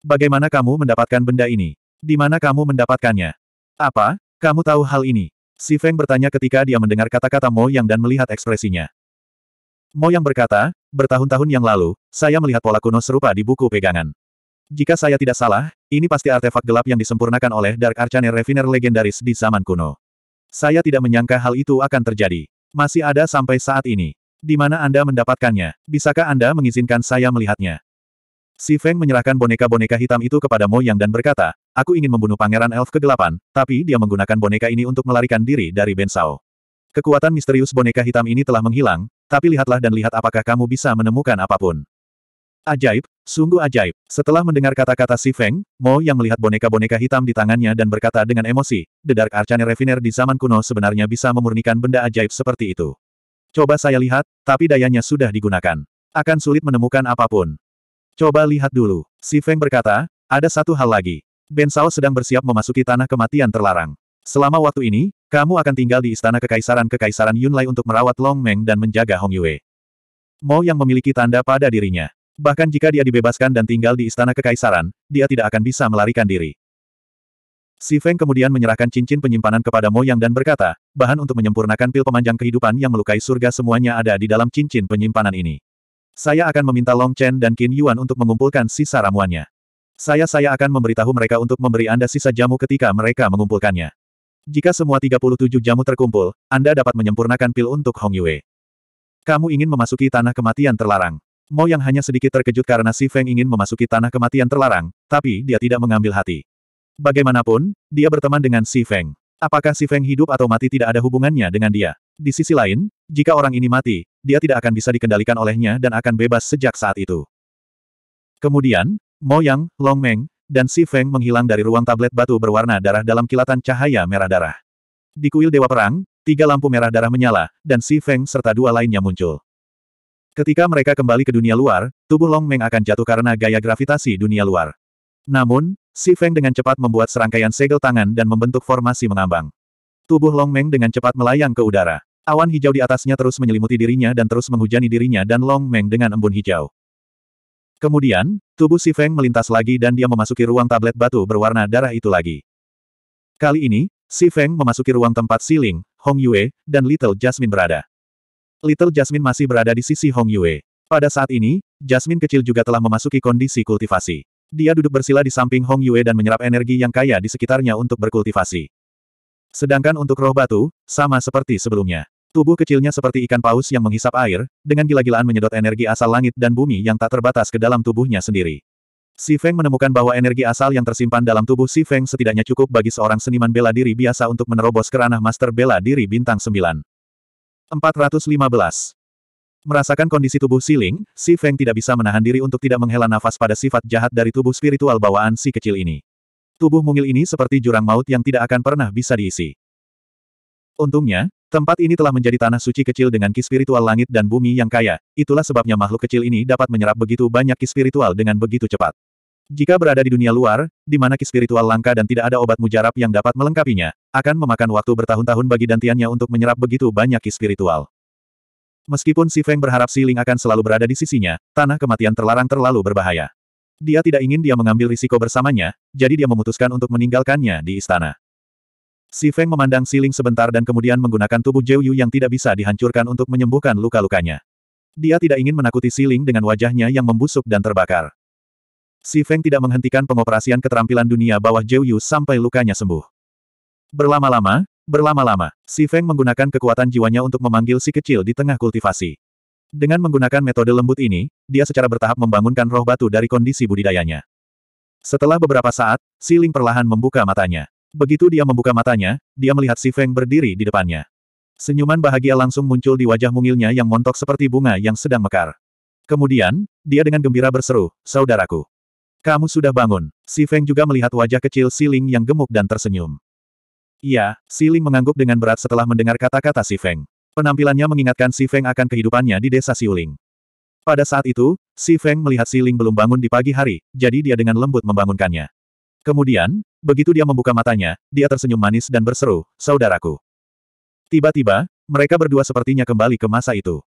Speaker 1: Bagaimana kamu mendapatkan benda ini? Di mana kamu mendapatkannya? Apa? Kamu tahu hal ini? Si Feng bertanya ketika dia mendengar kata-kata Mo Yang dan melihat ekspresinya. Mo Yang berkata, bertahun-tahun yang lalu, saya melihat pola kuno serupa di buku pegangan. Jika saya tidak salah, ini pasti artefak gelap yang disempurnakan oleh Dark Archaner Refiner legendaris di zaman kuno. Saya tidak menyangka hal itu akan terjadi. Masih ada sampai saat ini. Di mana Anda mendapatkannya? Bisakah Anda mengizinkan saya melihatnya? Si Feng menyerahkan boneka-boneka hitam itu kepada Mo Yang dan berkata, aku ingin membunuh Pangeran Elf Kegelapan, tapi dia menggunakan boneka ini untuk melarikan diri dari Bensao. Kekuatan misterius boneka hitam ini telah menghilang, tapi lihatlah dan lihat apakah kamu bisa menemukan apapun. Ajaib, sungguh ajaib. Setelah mendengar kata-kata Si Feng, Mo Yang melihat boneka-boneka hitam di tangannya dan berkata dengan emosi, The Dark Arcane Refiner di zaman kuno sebenarnya bisa memurnikan benda ajaib seperti itu. Coba saya lihat, tapi dayanya sudah digunakan. Akan sulit menemukan apapun. Coba lihat dulu. Si Feng berkata, ada satu hal lagi. Ben Sao sedang bersiap memasuki tanah kematian terlarang. Selama waktu ini, kamu akan tinggal di istana kekaisaran-kekaisaran Yunlai untuk merawat Long Meng dan menjaga Hong Yue. Mo yang memiliki tanda pada dirinya. Bahkan jika dia dibebaskan dan tinggal di istana kekaisaran, dia tidak akan bisa melarikan diri. Si Feng kemudian menyerahkan cincin penyimpanan kepada Mo Yang dan berkata, bahan untuk menyempurnakan pil pemanjang kehidupan yang melukai surga semuanya ada di dalam cincin penyimpanan ini. Saya akan meminta Long Chen dan Qin Yuan untuk mengumpulkan sisa ramuannya. Saya-saya akan memberitahu mereka untuk memberi Anda sisa jamu ketika mereka mengumpulkannya. Jika semua 37 jamu terkumpul, Anda dapat menyempurnakan pil untuk Hong Yue. Kamu ingin memasuki tanah kematian terlarang. Mo yang hanya sedikit terkejut karena Si Feng ingin memasuki tanah kematian terlarang, tapi dia tidak mengambil hati. Bagaimanapun, dia berteman dengan Si Feng. Apakah Si Feng hidup atau mati tidak ada hubungannya dengan dia? Di sisi lain, jika orang ini mati, dia tidak akan bisa dikendalikan olehnya dan akan bebas sejak saat itu. Kemudian, Mo Yang, Long Meng, dan Si Feng menghilang dari ruang tablet batu berwarna darah dalam kilatan cahaya merah darah. Di kuil Dewa Perang, tiga lampu merah darah menyala, dan Si Feng serta dua lainnya muncul. Ketika mereka kembali ke dunia luar, tubuh Long Meng akan jatuh karena gaya gravitasi dunia luar. Namun, Si Feng dengan cepat membuat serangkaian segel tangan dan membentuk formasi mengambang. Tubuh Long Meng dengan cepat melayang ke udara. Awan hijau di atasnya terus menyelimuti dirinya dan terus menghujani dirinya dan Long Meng dengan embun hijau. Kemudian, tubuh Si Feng melintas lagi dan dia memasuki ruang tablet batu berwarna darah itu lagi. Kali ini, Si Feng memasuki ruang tempat Siling, Hong Yue, dan Little Jasmine berada. Little Jasmine masih berada di sisi Hong Yue. Pada saat ini, Jasmine kecil juga telah memasuki kondisi kultivasi. Dia duduk bersila di samping Hong Yue dan menyerap energi yang kaya di sekitarnya untuk berkultivasi. Sedangkan untuk roh batu, sama seperti sebelumnya. Tubuh kecilnya seperti ikan paus yang menghisap air, dengan gila-gilaan menyedot energi asal langit dan bumi yang tak terbatas ke dalam tubuhnya sendiri. Si Feng menemukan bahwa energi asal yang tersimpan dalam tubuh Si Feng setidaknya cukup bagi seorang seniman bela diri biasa untuk menerobos ke master bela diri bintang 9. 415. Merasakan kondisi tubuh Si Ling, Si Feng tidak bisa menahan diri untuk tidak menghela nafas pada sifat jahat dari tubuh spiritual bawaan si kecil ini. Tubuh mungil ini seperti jurang maut yang tidak akan pernah bisa diisi. Untungnya, tempat ini telah menjadi tanah suci kecil dengan ki spiritual langit dan bumi yang kaya, itulah sebabnya makhluk kecil ini dapat menyerap begitu banyak ki spiritual dengan begitu cepat. Jika berada di dunia luar, di mana ki spiritual langka dan tidak ada obat mujarab yang dapat melengkapinya, akan memakan waktu bertahun-tahun bagi dantiannya untuk menyerap begitu banyak ki spiritual. Meskipun Si Feng berharap Si Ling akan selalu berada di sisinya, tanah kematian terlarang terlalu berbahaya. Dia tidak ingin dia mengambil risiko bersamanya, jadi dia memutuskan untuk meninggalkannya di istana. Si Feng memandang Si Ling sebentar dan kemudian menggunakan tubuh Zhou Yu yang tidak bisa dihancurkan untuk menyembuhkan luka-lukanya. Dia tidak ingin menakuti Si Ling dengan wajahnya yang membusuk dan terbakar. Si Feng tidak menghentikan pengoperasian keterampilan dunia bawah Zhou Yu sampai lukanya sembuh. Berlama-lama, Berlama-lama, Si Feng menggunakan kekuatan jiwanya untuk memanggil si kecil di tengah kultivasi. Dengan menggunakan metode lembut ini, dia secara bertahap membangunkan roh batu dari kondisi budidayanya. Setelah beberapa saat, Si Ling perlahan membuka matanya. Begitu dia membuka matanya, dia melihat Si Feng berdiri di depannya. Senyuman bahagia langsung muncul di wajah mungilnya yang montok seperti bunga yang sedang mekar. Kemudian, dia dengan gembira berseru, Saudaraku. Kamu sudah bangun. Si Feng juga melihat wajah kecil Si Ling yang gemuk dan tersenyum. Iya, Siling mengangguk dengan berat setelah mendengar kata-kata Si Feng. Penampilannya mengingatkan Si Feng akan kehidupannya di desa Siuling. Pada saat itu, Si Feng melihat Siling belum bangun di pagi hari, jadi dia dengan lembut membangunkannya. Kemudian, begitu dia membuka matanya, dia tersenyum manis dan berseru, Saudaraku. Tiba-tiba, mereka berdua sepertinya kembali ke masa itu.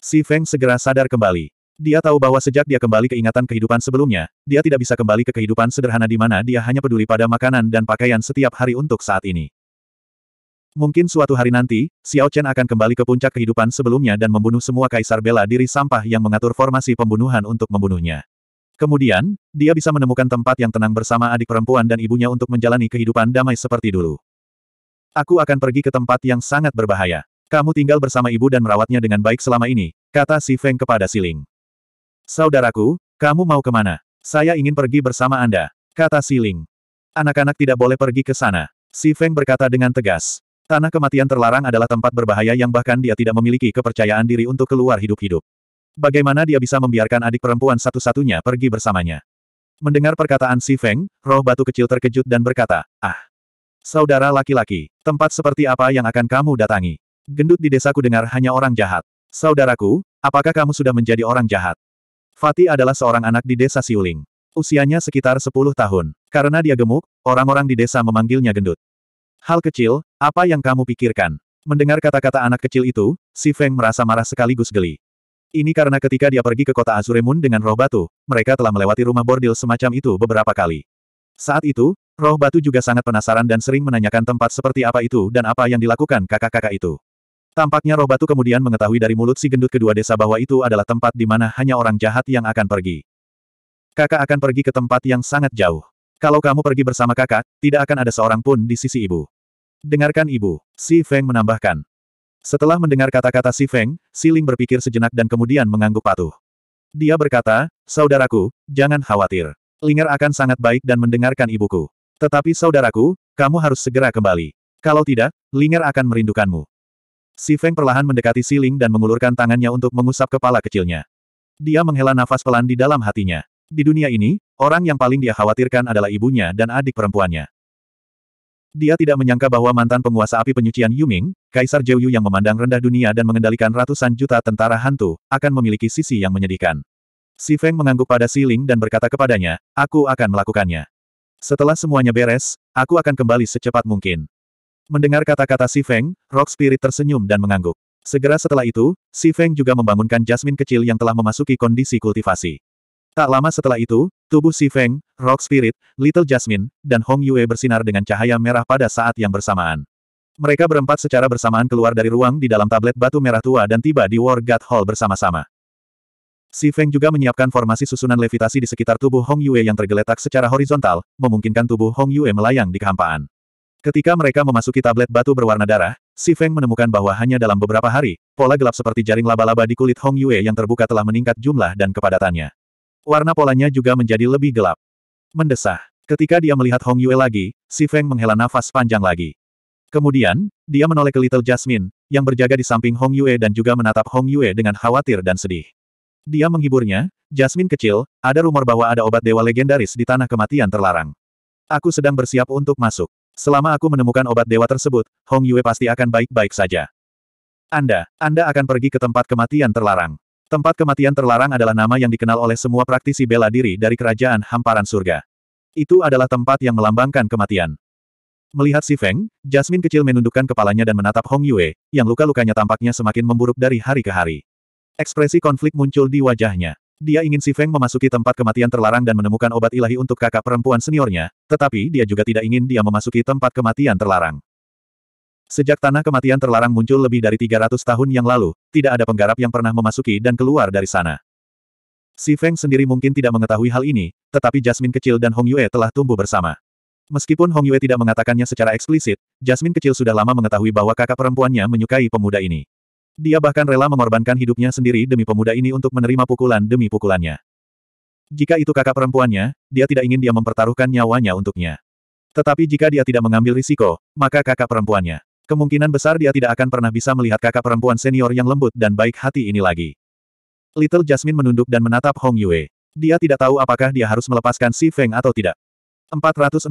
Speaker 1: Si Feng segera sadar kembali. Dia tahu bahwa sejak dia kembali ke ingatan kehidupan sebelumnya, dia tidak bisa kembali ke kehidupan sederhana di mana dia hanya peduli pada makanan dan pakaian setiap hari untuk saat ini. Mungkin suatu hari nanti, Xiao Chen akan kembali ke puncak kehidupan sebelumnya dan membunuh semua kaisar bela diri sampah yang mengatur formasi pembunuhan untuk membunuhnya. Kemudian, dia bisa menemukan tempat yang tenang bersama adik perempuan dan ibunya untuk menjalani kehidupan damai seperti dulu. Aku akan pergi ke tempat yang sangat berbahaya. Kamu tinggal bersama ibu dan merawatnya dengan baik selama ini, kata Si Feng kepada Si Ling. Saudaraku, kamu mau kemana? Saya ingin pergi bersama Anda, kata Si Ling. Anak-anak tidak boleh pergi ke sana. Si Feng berkata dengan tegas. Tanah kematian terlarang adalah tempat berbahaya yang bahkan dia tidak memiliki kepercayaan diri untuk keluar hidup-hidup. Bagaimana dia bisa membiarkan adik perempuan satu-satunya pergi bersamanya? Mendengar perkataan Si Feng, roh batu kecil terkejut dan berkata, Ah! Saudara laki-laki, tempat seperti apa yang akan kamu datangi? Gendut di desaku dengar hanya orang jahat. Saudaraku, apakah kamu sudah menjadi orang jahat? Fatih adalah seorang anak di desa Siuling. Usianya sekitar 10 tahun. Karena dia gemuk, orang-orang di desa memanggilnya gendut. Hal kecil, apa yang kamu pikirkan? Mendengar kata-kata anak kecil itu, si Feng merasa marah sekaligus geli. Ini karena ketika dia pergi ke kota Azuremun dengan roh batu, mereka telah melewati rumah bordil semacam itu beberapa kali. Saat itu, roh batu juga sangat penasaran dan sering menanyakan tempat seperti apa itu dan apa yang dilakukan kakak-kakak itu. Tampaknya roh batu kemudian mengetahui dari mulut si gendut kedua desa bahwa itu adalah tempat di mana hanya orang jahat yang akan pergi. Kakak akan pergi ke tempat yang sangat jauh. Kalau kamu pergi bersama kakak, tidak akan ada seorang pun di sisi ibu. Dengarkan ibu, Si Feng menambahkan. Setelah mendengar kata-kata Si Feng, Si Ling berpikir sejenak dan kemudian mengangguk patuh. Dia berkata, Saudaraku, jangan khawatir. Linger akan sangat baik dan mendengarkan ibuku. Tetapi saudaraku, kamu harus segera kembali. Kalau tidak, Linger akan merindukanmu. Si Feng perlahan mendekati Si Ling dan mengulurkan tangannya untuk mengusap kepala kecilnya. Dia menghela nafas pelan di dalam hatinya. Di dunia ini, orang yang paling dia khawatirkan adalah ibunya dan adik perempuannya. Dia tidak menyangka bahwa mantan penguasa api penyucian Yuming, Kaisar Jeuyu yang memandang rendah dunia dan mengendalikan ratusan juta tentara hantu, akan memiliki sisi yang menyedihkan. Si Feng mengangguk pada Si Ling dan berkata kepadanya, aku akan melakukannya. Setelah semuanya beres, aku akan kembali secepat mungkin. Mendengar kata-kata Si Feng, Rock Spirit tersenyum dan mengangguk. Segera setelah itu, Si Feng juga membangunkan Jasmine kecil yang telah memasuki kondisi kultivasi. Tak lama setelah itu, tubuh Si Feng, Rock Spirit, Little Jasmine, dan Hong Yue bersinar dengan cahaya merah pada saat yang bersamaan. Mereka berempat secara bersamaan keluar dari ruang di dalam tablet batu merah tua dan tiba di War God Hall bersama-sama. Si Feng juga menyiapkan formasi susunan levitasi di sekitar tubuh Hong Yue yang tergeletak secara horizontal, memungkinkan tubuh Hong Yue melayang di kehampaan. Ketika mereka memasuki tablet batu berwarna darah, Si Feng menemukan bahwa hanya dalam beberapa hari, pola gelap seperti jaring laba-laba di kulit Hong Yue yang terbuka telah meningkat jumlah dan kepadatannya. Warna polanya juga menjadi lebih gelap. Mendesah. Ketika dia melihat Hong Yue lagi, Si Feng menghela nafas panjang lagi. Kemudian, dia menoleh ke Little Jasmine, yang berjaga di samping Hong Yue dan juga menatap Hong Yue dengan khawatir dan sedih. Dia menghiburnya, Jasmine kecil, ada rumor bahwa ada obat dewa legendaris di tanah kematian terlarang. Aku sedang bersiap untuk masuk. Selama aku menemukan obat dewa tersebut, Hong Yue pasti akan baik-baik saja. Anda, Anda akan pergi ke tempat kematian terlarang. Tempat kematian terlarang adalah nama yang dikenal oleh semua praktisi bela diri dari kerajaan hamparan surga. Itu adalah tempat yang melambangkan kematian. Melihat si Feng, Jasmine kecil menundukkan kepalanya dan menatap Hong Yue, yang luka-lukanya tampaknya semakin memburuk dari hari ke hari. Ekspresi konflik muncul di wajahnya. Dia ingin si Feng memasuki tempat kematian terlarang dan menemukan obat ilahi untuk kakak perempuan seniornya, tetapi dia juga tidak ingin dia memasuki tempat kematian terlarang. Sejak tanah kematian terlarang muncul lebih dari 300 tahun yang lalu, tidak ada penggarap yang pernah memasuki dan keluar dari sana. Si Feng sendiri mungkin tidak mengetahui hal ini, tetapi Jasmine kecil dan Hong Yue telah tumbuh bersama. Meskipun Hong Yue tidak mengatakannya secara eksplisit, Jasmine kecil sudah lama mengetahui bahwa kakak perempuannya menyukai pemuda ini. Dia bahkan rela mengorbankan hidupnya sendiri demi pemuda ini untuk menerima pukulan demi pukulannya. Jika itu kakak perempuannya, dia tidak ingin dia mempertaruhkan nyawanya untuknya. Tetapi jika dia tidak mengambil risiko, maka kakak perempuannya Kemungkinan besar dia tidak akan pernah bisa melihat kakak perempuan senior yang lembut dan baik hati ini lagi. Little Jasmine menunduk dan menatap Hong Yue. Dia tidak tahu apakah dia harus melepaskan Si Feng atau tidak. 416.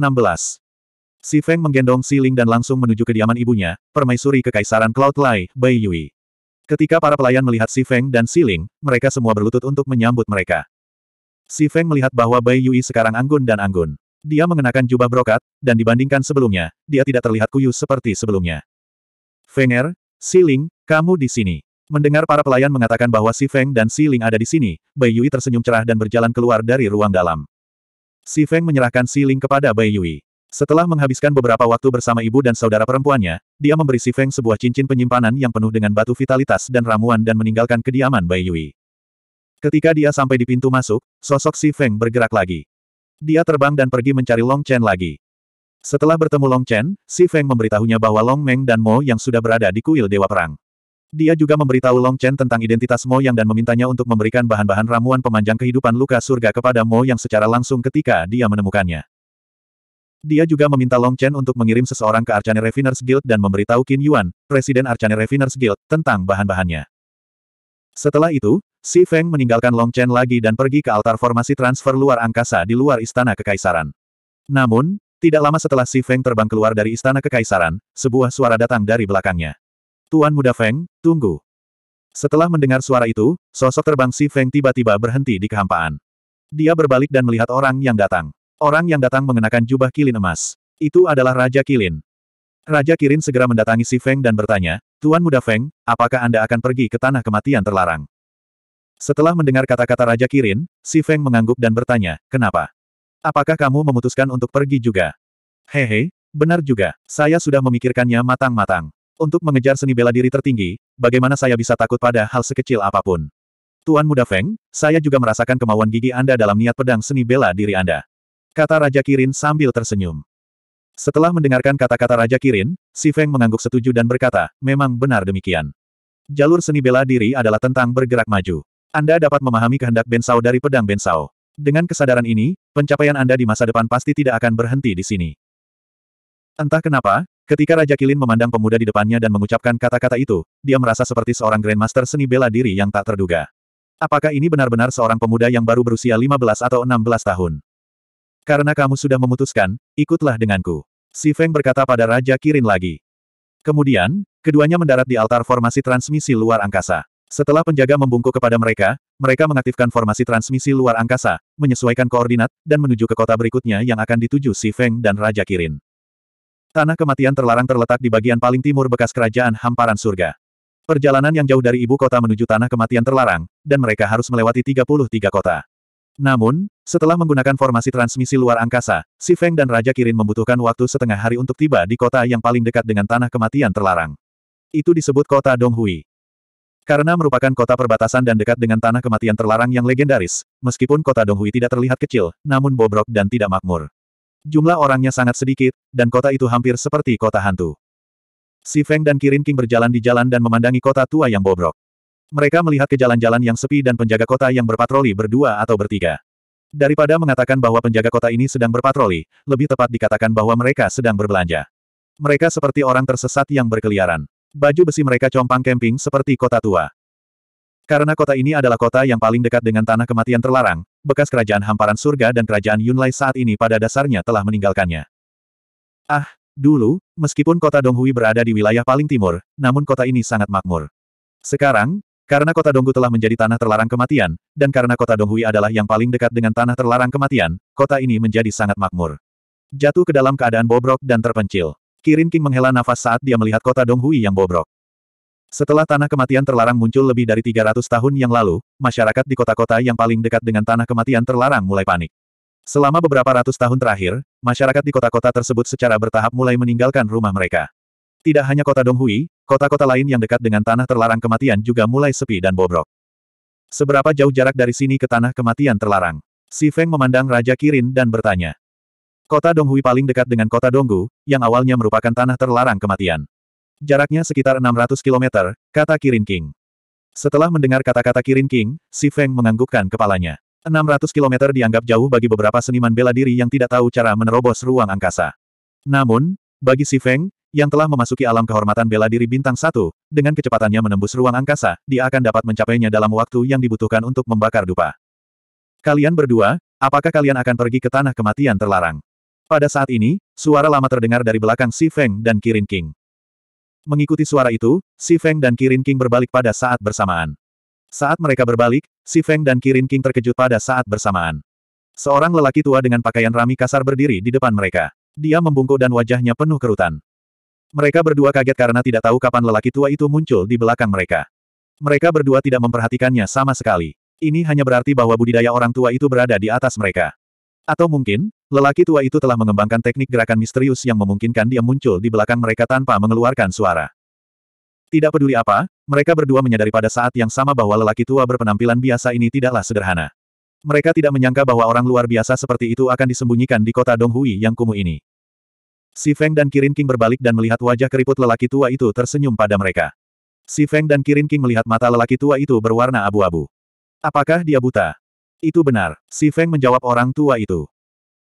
Speaker 1: Si Feng menggendong Si Ling dan langsung menuju kediaman ibunya, permaisuri kekaisaran Cloud Lai, Bai Yui. Ketika para pelayan melihat Si Feng dan Si Ling, mereka semua berlutut untuk menyambut mereka. Si Feng melihat bahwa Bai Yui sekarang anggun dan anggun. Dia mengenakan jubah brokat, dan dibandingkan sebelumnya, dia tidak terlihat kuyuh seperti sebelumnya. Fenger, Si Ling, kamu di sini. Mendengar para pelayan mengatakan bahwa Si Feng dan Si Ling ada di sini, Bai Yui tersenyum cerah dan berjalan keluar dari ruang dalam. Si Feng menyerahkan Si Ling kepada Bai Yui. Setelah menghabiskan beberapa waktu bersama ibu dan saudara perempuannya, dia memberi Si Feng sebuah cincin penyimpanan yang penuh dengan batu vitalitas dan ramuan dan meninggalkan kediaman Bai Yui. Ketika dia sampai di pintu masuk, sosok Si Feng bergerak lagi. Dia terbang dan pergi mencari Long Chen lagi. Setelah bertemu Long Chen, Si Feng memberitahunya bahwa Long Meng dan Mo yang sudah berada di kuil Dewa Perang. Dia juga memberitahu Long Chen tentang identitas Mo yang dan memintanya untuk memberikan bahan-bahan ramuan pemanjang kehidupan luka surga kepada Mo yang secara langsung ketika dia menemukannya. Dia juga meminta Long Chen untuk mengirim seseorang ke Arcane Refiners Guild dan memberitahu Qin Yuan, Presiden Arcane Refiners Guild, tentang bahan-bahannya. Setelah itu, Si Feng meninggalkan Long Chen lagi dan pergi ke altar formasi transfer luar angkasa di luar istana kekaisaran. Namun, tidak lama setelah Si Feng terbang keluar dari istana kekaisaran, sebuah suara datang dari belakangnya. Tuan muda Feng, tunggu. Setelah mendengar suara itu, sosok terbang Si Feng tiba-tiba berhenti di kehampaan. Dia berbalik dan melihat orang yang datang. Orang yang datang mengenakan jubah kilin emas. Itu adalah Raja Kilin. Raja Kirin segera mendatangi Si Feng dan bertanya, Tuan Muda Feng, apakah Anda akan pergi ke tanah kematian terlarang? Setelah mendengar kata-kata Raja Kirin, Si Feng mengangguk dan bertanya, kenapa? Apakah kamu memutuskan untuk pergi juga? Hehe, benar juga, saya sudah memikirkannya matang-matang. Untuk mengejar seni bela diri tertinggi, bagaimana saya bisa takut pada hal sekecil apapun? Tuan Muda Feng, saya juga merasakan kemauan gigi Anda dalam niat pedang seni bela diri Anda. Kata Raja Kirin sambil tersenyum. Setelah mendengarkan kata-kata Raja Kirin, Si Feng mengangguk setuju dan berkata, memang benar demikian. Jalur seni bela diri adalah tentang bergerak maju. Anda dapat memahami kehendak bensau dari pedang bensau. Dengan kesadaran ini, pencapaian Anda di masa depan pasti tidak akan berhenti di sini. Entah kenapa, ketika Raja Kilin memandang pemuda di depannya dan mengucapkan kata-kata itu, dia merasa seperti seorang Grandmaster seni bela diri yang tak terduga. Apakah ini benar-benar seorang pemuda yang baru berusia 15 atau 16 tahun? Karena kamu sudah memutuskan, ikutlah denganku. Si Feng berkata pada Raja Kirin lagi. Kemudian, keduanya mendarat di altar formasi transmisi luar angkasa. Setelah penjaga membungkuk kepada mereka, mereka mengaktifkan formasi transmisi luar angkasa, menyesuaikan koordinat, dan menuju ke kota berikutnya yang akan dituju Si Feng dan Raja Kirin. Tanah kematian terlarang terletak di bagian paling timur bekas kerajaan hamparan surga. Perjalanan yang jauh dari ibu kota menuju tanah kematian terlarang, dan mereka harus melewati 33 kota. Namun, setelah menggunakan formasi transmisi luar angkasa, Si Feng dan Raja Kirin membutuhkan waktu setengah hari untuk tiba di kota yang paling dekat dengan tanah kematian terlarang. Itu disebut kota Donghui. Karena merupakan kota perbatasan dan dekat dengan tanah kematian terlarang yang legendaris, meskipun kota Donghui tidak terlihat kecil, namun bobrok dan tidak makmur. Jumlah orangnya sangat sedikit, dan kota itu hampir seperti kota hantu. Si Feng dan Kirin King berjalan di jalan dan memandangi kota tua yang bobrok. Mereka melihat ke jalan-jalan yang sepi dan penjaga kota yang berpatroli berdua atau bertiga. Daripada mengatakan bahwa penjaga kota ini sedang berpatroli, lebih tepat dikatakan bahwa mereka sedang berbelanja. Mereka seperti orang tersesat yang berkeliaran. Baju besi mereka compang camping seperti kota tua. Karena kota ini adalah kota yang paling dekat dengan tanah kematian terlarang, bekas kerajaan hamparan surga dan kerajaan Yunlai saat ini pada dasarnya telah meninggalkannya. Ah, dulu, meskipun kota Donghui berada di wilayah paling timur, namun kota ini sangat makmur. Sekarang, karena kota Donggu telah menjadi tanah terlarang kematian, dan karena kota Donghui adalah yang paling dekat dengan tanah terlarang kematian, kota ini menjadi sangat makmur. Jatuh ke dalam keadaan bobrok dan terpencil. Kirin King menghela nafas saat dia melihat kota Donghui yang bobrok. Setelah tanah kematian terlarang muncul lebih dari 300 tahun yang lalu, masyarakat di kota-kota yang paling dekat dengan tanah kematian terlarang mulai panik. Selama beberapa ratus tahun terakhir, masyarakat di kota-kota tersebut secara bertahap mulai meninggalkan rumah mereka. Tidak hanya kota Donghui, Kota-kota lain yang dekat dengan tanah terlarang kematian juga mulai sepi dan bobrok. Seberapa jauh jarak dari sini ke tanah kematian terlarang? Si Feng memandang Raja Kirin dan bertanya. Kota Donghui paling dekat dengan kota Donggu, yang awalnya merupakan tanah terlarang kematian. Jaraknya sekitar 600 km, kata Kirin King. Setelah mendengar kata-kata Kirin King, Si Feng menganggukkan kepalanya. 600 km dianggap jauh bagi beberapa seniman bela diri yang tidak tahu cara menerobos ruang angkasa. Namun, bagi Si Feng, yang telah memasuki alam kehormatan bela diri bintang satu, dengan kecepatannya menembus ruang angkasa, dia akan dapat mencapainya dalam waktu yang dibutuhkan untuk membakar dupa. Kalian berdua, apakah kalian akan pergi ke tanah kematian terlarang? Pada saat ini, suara lama terdengar dari belakang Si Feng dan Kirin King. Mengikuti suara itu, Si Feng dan Kirin King berbalik pada saat bersamaan. Saat mereka berbalik, Si Feng dan Kirin King terkejut pada saat bersamaan. Seorang lelaki tua dengan pakaian rami kasar berdiri di depan mereka. Dia membungkuk dan wajahnya penuh kerutan. Mereka berdua kaget karena tidak tahu kapan lelaki tua itu muncul di belakang mereka. Mereka berdua tidak memperhatikannya sama sekali. Ini hanya berarti bahwa budidaya orang tua itu berada di atas mereka. Atau mungkin, lelaki tua itu telah mengembangkan teknik gerakan misterius yang memungkinkan dia muncul di belakang mereka tanpa mengeluarkan suara. Tidak peduli apa, mereka berdua menyadari pada saat yang sama bahwa lelaki tua berpenampilan biasa ini tidaklah sederhana. Mereka tidak menyangka bahwa orang luar biasa seperti itu akan disembunyikan di kota Donghui yang kumuh ini. Si Feng dan Kirin King berbalik dan melihat wajah keriput lelaki tua itu tersenyum pada mereka. Si Feng dan Kirin King melihat mata lelaki tua itu berwarna abu-abu. Apakah dia buta? Itu benar, Si Feng menjawab orang tua itu.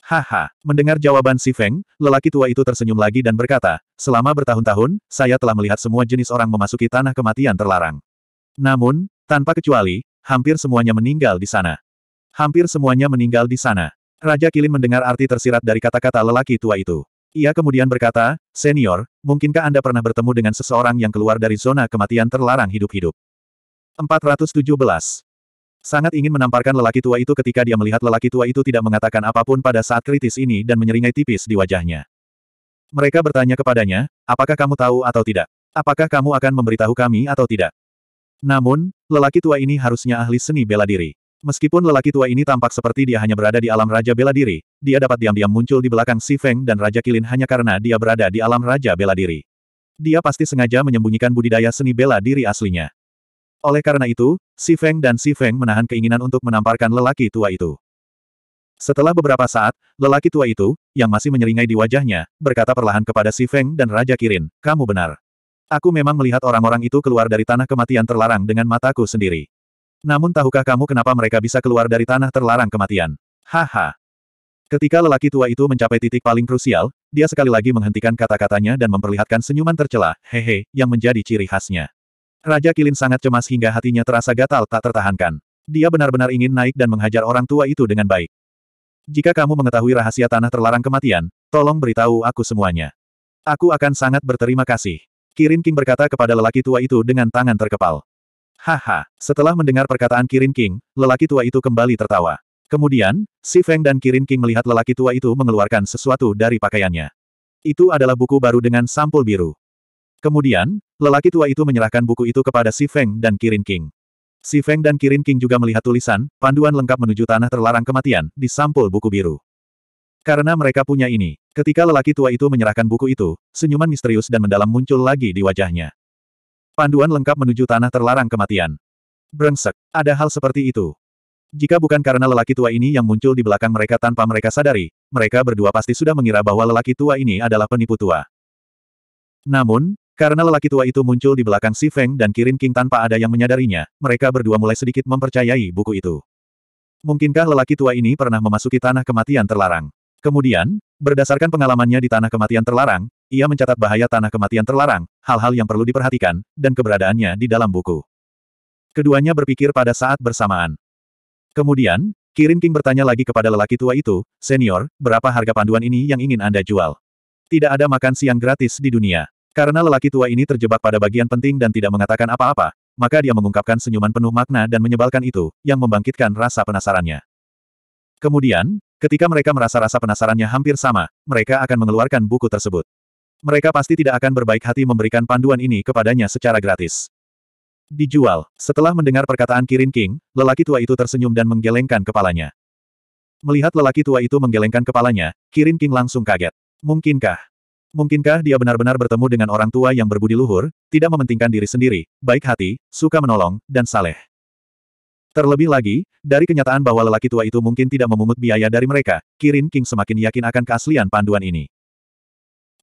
Speaker 1: Haha, mendengar jawaban Si Feng, lelaki tua itu tersenyum lagi dan berkata, selama bertahun-tahun, saya telah melihat semua jenis orang memasuki tanah kematian terlarang. Namun, tanpa kecuali, hampir semuanya meninggal di sana. Hampir semuanya meninggal di sana. Raja Kilin mendengar arti tersirat dari kata-kata lelaki tua itu. Ia kemudian berkata, Senior, mungkinkah Anda pernah bertemu dengan seseorang yang keluar dari zona kematian terlarang hidup-hidup? 417. Sangat ingin menamparkan lelaki tua itu ketika dia melihat lelaki tua itu tidak mengatakan apapun pada saat kritis ini dan menyeringai tipis di wajahnya. Mereka bertanya kepadanya, apakah kamu tahu atau tidak? Apakah kamu akan memberitahu kami atau tidak? Namun, lelaki tua ini harusnya ahli seni bela diri. Meskipun lelaki tua ini tampak seperti dia hanya berada di alam Raja Bela Diri, dia dapat diam-diam muncul di belakang Si Feng dan Raja Kilin hanya karena dia berada di alam Raja Bela Diri. Dia pasti sengaja menyembunyikan budidaya seni bela diri aslinya. Oleh karena itu, Si Feng dan Si Feng menahan keinginan untuk menamparkan lelaki tua itu. Setelah beberapa saat, lelaki tua itu, yang masih menyeringai di wajahnya, berkata perlahan kepada Si Feng dan Raja Kirin, kamu benar. Aku memang melihat orang-orang itu keluar dari tanah kematian terlarang dengan mataku sendiri. Namun tahukah kamu kenapa mereka bisa keluar dari tanah terlarang kematian? Haha. Ketika lelaki tua itu mencapai titik paling krusial, dia sekali lagi menghentikan kata-katanya dan memperlihatkan senyuman tercela, hehe, yang menjadi ciri khasnya. Raja Kilin sangat cemas hingga hatinya terasa gatal tak tertahankan. Dia benar-benar ingin naik dan menghajar orang tua itu dengan baik. Jika kamu mengetahui rahasia tanah terlarang kematian, tolong beritahu aku semuanya. Aku akan sangat berterima kasih. Kirin King berkata kepada lelaki tua itu dengan tangan terkepal. Haha, setelah mendengar perkataan Kirin King, lelaki tua itu kembali tertawa. Kemudian, Si Feng dan Kirin King melihat lelaki tua itu mengeluarkan sesuatu dari pakaiannya. Itu adalah buku baru dengan sampul biru. Kemudian, lelaki tua itu menyerahkan buku itu kepada Si Feng dan Kirin King. Si Feng dan Kirin King juga melihat tulisan, panduan lengkap menuju tanah terlarang kematian, di sampul buku biru. Karena mereka punya ini, ketika lelaki tua itu menyerahkan buku itu, senyuman misterius dan mendalam muncul lagi di wajahnya. Panduan lengkap menuju tanah terlarang kematian. Brengsek, ada hal seperti itu. Jika bukan karena lelaki tua ini yang muncul di belakang mereka tanpa mereka sadari, mereka berdua pasti sudah mengira bahwa lelaki tua ini adalah penipu tua. Namun, karena lelaki tua itu muncul di belakang Si Feng dan Kirin King tanpa ada yang menyadarinya, mereka berdua mulai sedikit mempercayai buku itu. Mungkinkah lelaki tua ini pernah memasuki tanah kematian terlarang? Kemudian, berdasarkan pengalamannya di tanah kematian terlarang, ia mencatat bahaya tanah kematian terlarang, hal-hal yang perlu diperhatikan, dan keberadaannya di dalam buku. Keduanya berpikir pada saat bersamaan. Kemudian, Kirin King bertanya lagi kepada lelaki tua itu, Senior, berapa harga panduan ini yang ingin Anda jual? Tidak ada makan siang gratis di dunia. Karena lelaki tua ini terjebak pada bagian penting dan tidak mengatakan apa-apa, maka dia mengungkapkan senyuman penuh makna dan menyebalkan itu, yang membangkitkan rasa penasarannya. Kemudian, ketika mereka merasa rasa penasarannya hampir sama, mereka akan mengeluarkan buku tersebut. Mereka pasti tidak akan berbaik hati memberikan panduan ini kepadanya secara gratis. Dijual. Setelah mendengar perkataan Kirin King, lelaki tua itu tersenyum dan menggelengkan kepalanya. Melihat lelaki tua itu menggelengkan kepalanya, Kirin King langsung kaget. Mungkinkah? Mungkinkah dia benar-benar bertemu dengan orang tua yang berbudi luhur, tidak mementingkan diri sendiri, baik hati, suka menolong, dan saleh? Terlebih lagi, dari kenyataan bahwa lelaki tua itu mungkin tidak memungut biaya dari mereka, Kirin King semakin yakin akan keaslian panduan ini.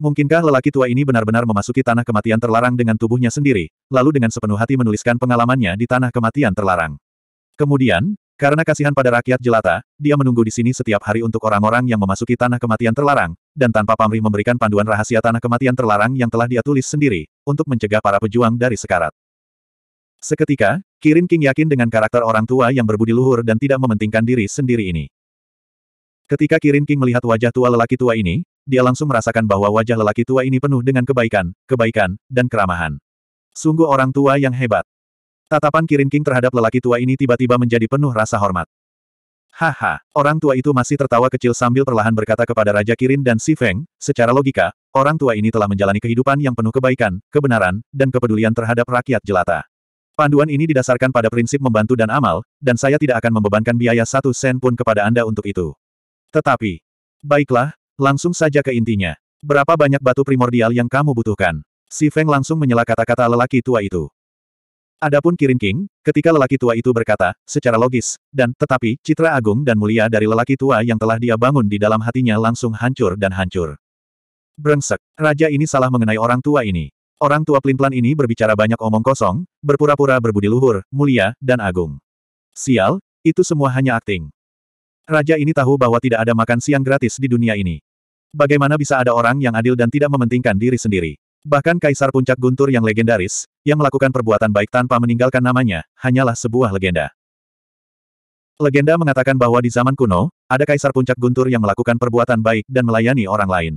Speaker 1: Mungkinkah lelaki tua ini benar-benar memasuki tanah kematian terlarang dengan tubuhnya sendiri, lalu dengan sepenuh hati menuliskan pengalamannya di tanah kematian terlarang. Kemudian, karena kasihan pada rakyat jelata, dia menunggu di sini setiap hari untuk orang-orang yang memasuki tanah kematian terlarang, dan tanpa pamrih memberikan panduan rahasia tanah kematian terlarang yang telah dia tulis sendiri, untuk mencegah para pejuang dari sekarat. Seketika, Kirin King yakin dengan karakter orang tua yang berbudi luhur dan tidak mementingkan diri sendiri ini. Ketika Kirin King melihat wajah tua lelaki tua ini, dia langsung merasakan bahwa wajah lelaki tua ini penuh dengan kebaikan, kebaikan, dan keramahan. Sungguh orang tua yang hebat. Tatapan Kirin King terhadap lelaki tua ini tiba-tiba menjadi penuh rasa hormat. Haha, orang tua itu masih tertawa kecil sambil perlahan berkata kepada Raja Kirin dan Si Feng, secara logika, orang tua ini telah menjalani kehidupan yang penuh kebaikan, kebenaran, dan kepedulian terhadap rakyat jelata. Panduan ini didasarkan pada prinsip membantu dan amal, dan saya tidak akan membebankan biaya satu sen pun kepada Anda untuk itu. Tetapi, baiklah, langsung saja ke intinya. Berapa banyak batu primordial yang kamu butuhkan? Si Feng langsung menyela kata-kata lelaki tua itu. Adapun Kirin King, ketika lelaki tua itu berkata, secara logis, dan tetapi citra agung dan mulia dari lelaki tua yang telah dia bangun di dalam hatinya langsung hancur dan hancur. Brengsek, raja ini salah mengenai orang tua ini. Orang tua pelin-pelan ini berbicara banyak omong kosong, berpura-pura berbudi luhur, mulia, dan agung. Sial, itu semua hanya akting. Raja ini tahu bahwa tidak ada makan siang gratis di dunia ini. Bagaimana bisa ada orang yang adil dan tidak mementingkan diri sendiri? Bahkan Kaisar Puncak Guntur yang legendaris, yang melakukan perbuatan baik tanpa meninggalkan namanya, hanyalah sebuah legenda. Legenda mengatakan bahwa di zaman kuno, ada Kaisar Puncak Guntur yang melakukan perbuatan baik dan melayani orang lain.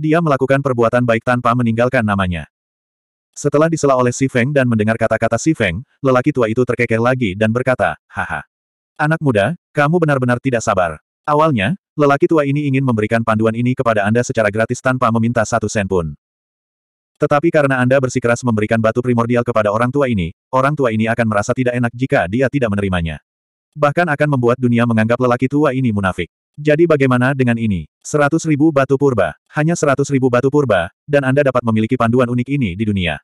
Speaker 1: Dia melakukan perbuatan baik tanpa meninggalkan namanya. Setelah disela oleh Si Feng dan mendengar kata-kata Si Feng, lelaki tua itu terkekeh lagi dan berkata, Haha. Anak muda, kamu benar-benar tidak sabar. Awalnya, lelaki tua ini ingin memberikan panduan ini kepada Anda secara gratis tanpa meminta satu sen pun. Tetapi karena Anda bersikeras memberikan batu primordial kepada orang tua ini, orang tua ini akan merasa tidak enak jika dia tidak menerimanya. Bahkan akan membuat dunia menganggap lelaki tua ini munafik. Jadi bagaimana dengan ini? Seratus ribu batu purba. Hanya seratus ribu batu purba, dan Anda dapat memiliki panduan unik ini di dunia.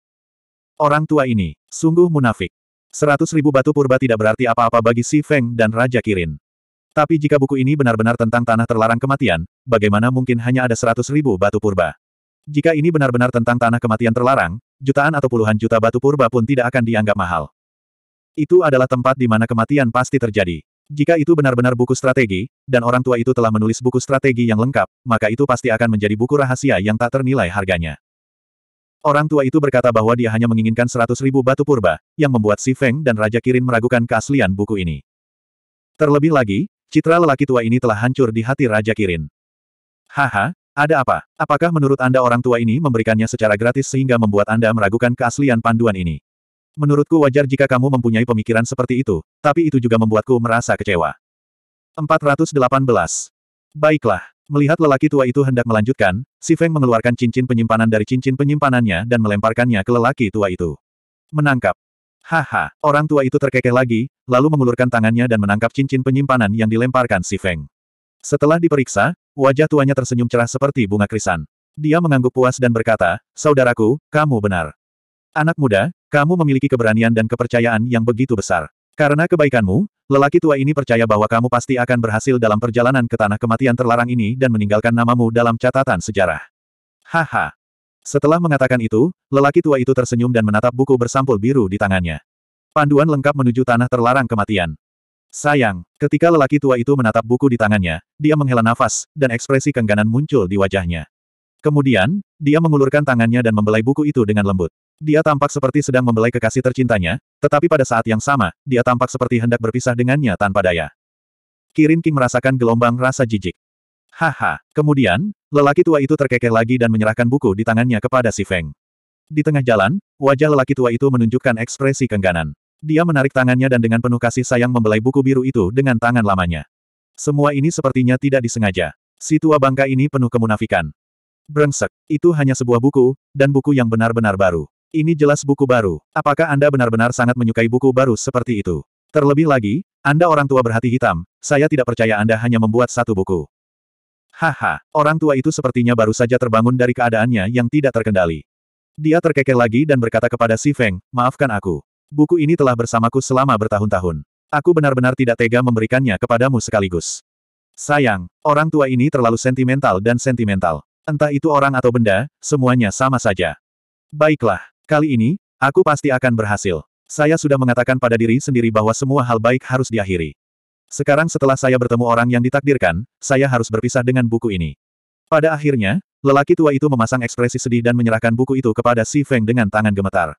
Speaker 1: Orang tua ini, sungguh munafik. Seratus ribu batu purba tidak berarti apa-apa bagi Si Feng dan Raja Kirin. Tapi jika buku ini benar-benar tentang tanah terlarang kematian, bagaimana mungkin hanya ada seratus ribu batu purba? Jika ini benar-benar tentang tanah kematian terlarang, jutaan atau puluhan juta batu purba pun tidak akan dianggap mahal. Itu adalah tempat di mana kematian pasti terjadi. Jika itu benar-benar buku strategi, dan orang tua itu telah menulis buku strategi yang lengkap, maka itu pasti akan menjadi buku rahasia yang tak ternilai harganya. Orang tua itu berkata bahwa dia hanya menginginkan seratus ribu batu purba, yang membuat Si Feng dan Raja Kirin meragukan keaslian buku ini. Terlebih lagi, citra lelaki tua ini telah hancur di hati Raja Kirin. Haha, ada apa? Apakah menurut Anda orang tua ini memberikannya secara gratis sehingga membuat Anda meragukan keaslian panduan ini? Menurutku wajar jika kamu mempunyai pemikiran seperti itu, tapi itu juga membuatku merasa kecewa. 418. Baiklah. Melihat lelaki tua itu hendak melanjutkan, Si Feng mengeluarkan cincin penyimpanan dari cincin penyimpanannya dan melemparkannya ke lelaki tua itu. Menangkap. Haha, orang tua itu terkekeh lagi, lalu mengulurkan tangannya dan menangkap cincin penyimpanan yang dilemparkan Si Feng. Setelah diperiksa, wajah tuanya tersenyum cerah seperti bunga krisan. Dia mengangguk puas dan berkata, Saudaraku, kamu benar. Anak muda, kamu memiliki keberanian dan kepercayaan yang begitu besar. Karena kebaikanmu, lelaki tua ini percaya bahwa kamu pasti akan berhasil dalam perjalanan ke tanah kematian terlarang ini dan meninggalkan namamu dalam catatan sejarah. Haha. Setelah mengatakan itu, lelaki tua itu tersenyum dan menatap buku bersampul biru di tangannya. Panduan lengkap menuju tanah terlarang kematian. Sayang, ketika lelaki tua itu menatap buku di tangannya, dia menghela nafas, dan ekspresi kengganan muncul di wajahnya. Kemudian, dia mengulurkan tangannya dan membelai buku itu dengan lembut. Dia tampak seperti sedang membelai kekasih tercintanya, tetapi pada saat yang sama, dia tampak seperti hendak berpisah dengannya tanpa daya. Kirin King merasakan gelombang rasa jijik. Haha. Kemudian, lelaki tua itu terkekeh lagi dan menyerahkan buku di tangannya kepada si Feng. Di tengah jalan, wajah lelaki tua itu menunjukkan ekspresi kengganan. Dia menarik tangannya dan dengan penuh kasih sayang membelai buku biru itu dengan tangan lamanya. Semua ini sepertinya tidak disengaja. Si tua bangka ini penuh kemunafikan. Brengsek, itu hanya sebuah buku, dan buku yang benar-benar baru. Ini jelas buku baru. Apakah Anda benar-benar sangat menyukai buku baru seperti itu? Terlebih lagi, Anda orang tua berhati hitam, saya tidak percaya Anda hanya membuat satu buku. Haha, orang tua itu sepertinya baru saja terbangun dari keadaannya yang tidak terkendali. Dia terkekeh lagi dan berkata kepada Si Feng, maafkan aku. Buku ini telah bersamaku selama bertahun-tahun. Aku benar-benar tidak tega memberikannya kepadamu sekaligus. Sayang, orang tua ini terlalu sentimental dan sentimental. Entah itu orang atau benda, semuanya sama saja. Baiklah, kali ini, aku pasti akan berhasil. Saya sudah mengatakan pada diri sendiri bahwa semua hal baik harus diakhiri. Sekarang setelah saya bertemu orang yang ditakdirkan, saya harus berpisah dengan buku ini. Pada akhirnya, lelaki tua itu memasang ekspresi sedih dan menyerahkan buku itu kepada Si Feng dengan tangan gemetar.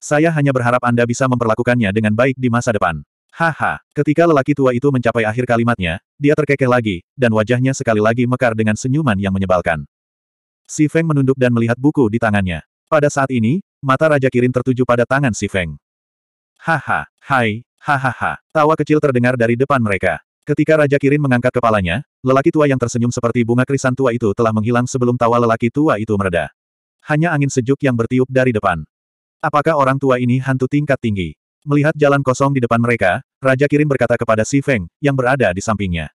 Speaker 1: Saya hanya berharap Anda bisa memperlakukannya dengan baik di masa depan. Haha, ketika lelaki tua itu mencapai akhir kalimatnya, dia terkekeh lagi, dan wajahnya sekali lagi mekar dengan senyuman yang menyebalkan. Si Feng menunduk dan melihat buku di tangannya. Pada saat ini, mata Raja Kirin tertuju pada tangan si Feng. Haha, hai, hahaha, tawa kecil terdengar dari depan mereka. Ketika Raja Kirin mengangkat kepalanya, lelaki tua yang tersenyum seperti bunga krisan tua itu telah menghilang sebelum tawa lelaki tua itu mereda. Hanya angin sejuk yang bertiup dari depan. Apakah orang tua ini hantu tingkat tinggi? Melihat jalan kosong di depan mereka, Raja Kirin berkata kepada Si Feng, yang berada di sampingnya.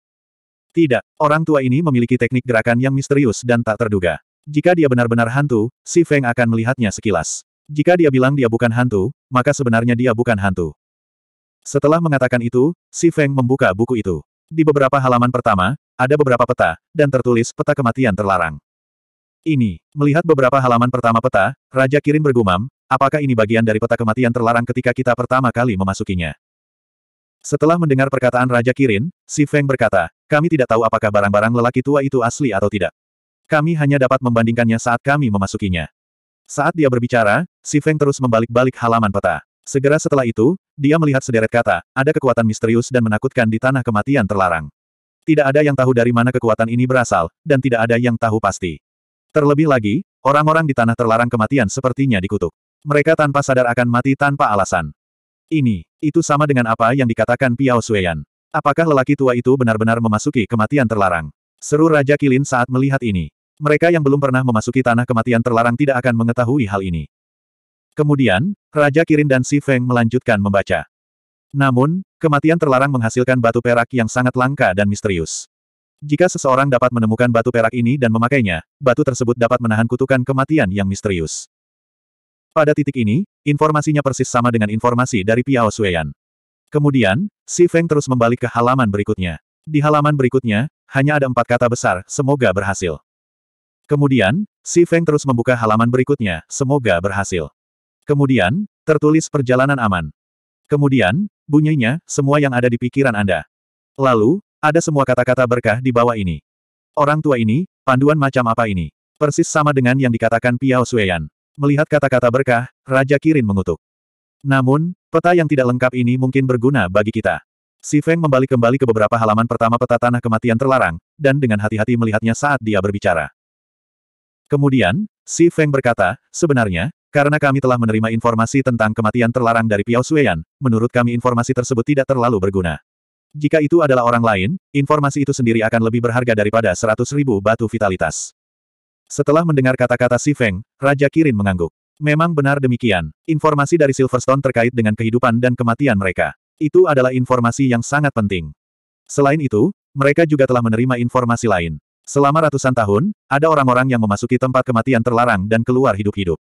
Speaker 1: Tidak, orang tua ini memiliki teknik gerakan yang misterius dan tak terduga. Jika dia benar-benar hantu, Si Feng akan melihatnya sekilas. Jika dia bilang dia bukan hantu, maka sebenarnya dia bukan hantu. Setelah mengatakan itu, Si Feng membuka buku itu. Di beberapa halaman pertama, ada beberapa peta, dan tertulis peta kematian terlarang. Ini, melihat beberapa halaman pertama peta, Raja Kirin bergumam, Apakah ini bagian dari peta kematian terlarang ketika kita pertama kali memasukinya? Setelah mendengar perkataan Raja Kirin, Si Feng berkata, kami tidak tahu apakah barang-barang lelaki tua itu asli atau tidak. Kami hanya dapat membandingkannya saat kami memasukinya. Saat dia berbicara, Si Feng terus membalik-balik halaman peta. Segera setelah itu, dia melihat sederet kata, ada kekuatan misterius dan menakutkan di tanah kematian terlarang. Tidak ada yang tahu dari mana kekuatan ini berasal, dan tidak ada yang tahu pasti. Terlebih lagi, orang-orang di tanah terlarang kematian sepertinya dikutuk. Mereka tanpa sadar akan mati tanpa alasan. Ini, itu sama dengan apa yang dikatakan Piao Suyan. Apakah lelaki tua itu benar-benar memasuki kematian terlarang? Seru Raja Kilin saat melihat ini. Mereka yang belum pernah memasuki tanah kematian terlarang tidak akan mengetahui hal ini. Kemudian, Raja Kirin dan Si Feng melanjutkan membaca. Namun, kematian terlarang menghasilkan batu perak yang sangat langka dan misterius. Jika seseorang dapat menemukan batu perak ini dan memakainya, batu tersebut dapat menahan kutukan kematian yang misterius. Pada titik ini, informasinya persis sama dengan informasi dari Piao Suyan. Kemudian, Si Feng terus membalik ke halaman berikutnya. Di halaman berikutnya, hanya ada empat kata besar, semoga berhasil. Kemudian, Si Feng terus membuka halaman berikutnya, semoga berhasil. Kemudian, tertulis perjalanan aman. Kemudian, bunyinya, semua yang ada di pikiran Anda. Lalu, ada semua kata-kata berkah di bawah ini. Orang tua ini, panduan macam apa ini? Persis sama dengan yang dikatakan Piao Suyan. Melihat kata-kata berkah, Raja Kirin mengutuk. Namun, peta yang tidak lengkap ini mungkin berguna bagi kita. Si Feng membalik kembali ke beberapa halaman pertama peta tanah kematian terlarang, dan dengan hati-hati melihatnya saat dia berbicara. Kemudian, Si Feng berkata, sebenarnya, karena kami telah menerima informasi tentang kematian terlarang dari Piao Suyan, menurut kami informasi tersebut tidak terlalu berguna. Jika itu adalah orang lain, informasi itu sendiri akan lebih berharga daripada seratus ribu batu vitalitas. Setelah mendengar kata-kata Si Feng, Raja Kirin mengangguk. Memang benar demikian, informasi dari Silverstone terkait dengan kehidupan dan kematian mereka. Itu adalah informasi yang sangat penting. Selain itu, mereka juga telah menerima informasi lain. Selama ratusan tahun, ada orang-orang yang memasuki tempat kematian terlarang dan keluar hidup-hidup.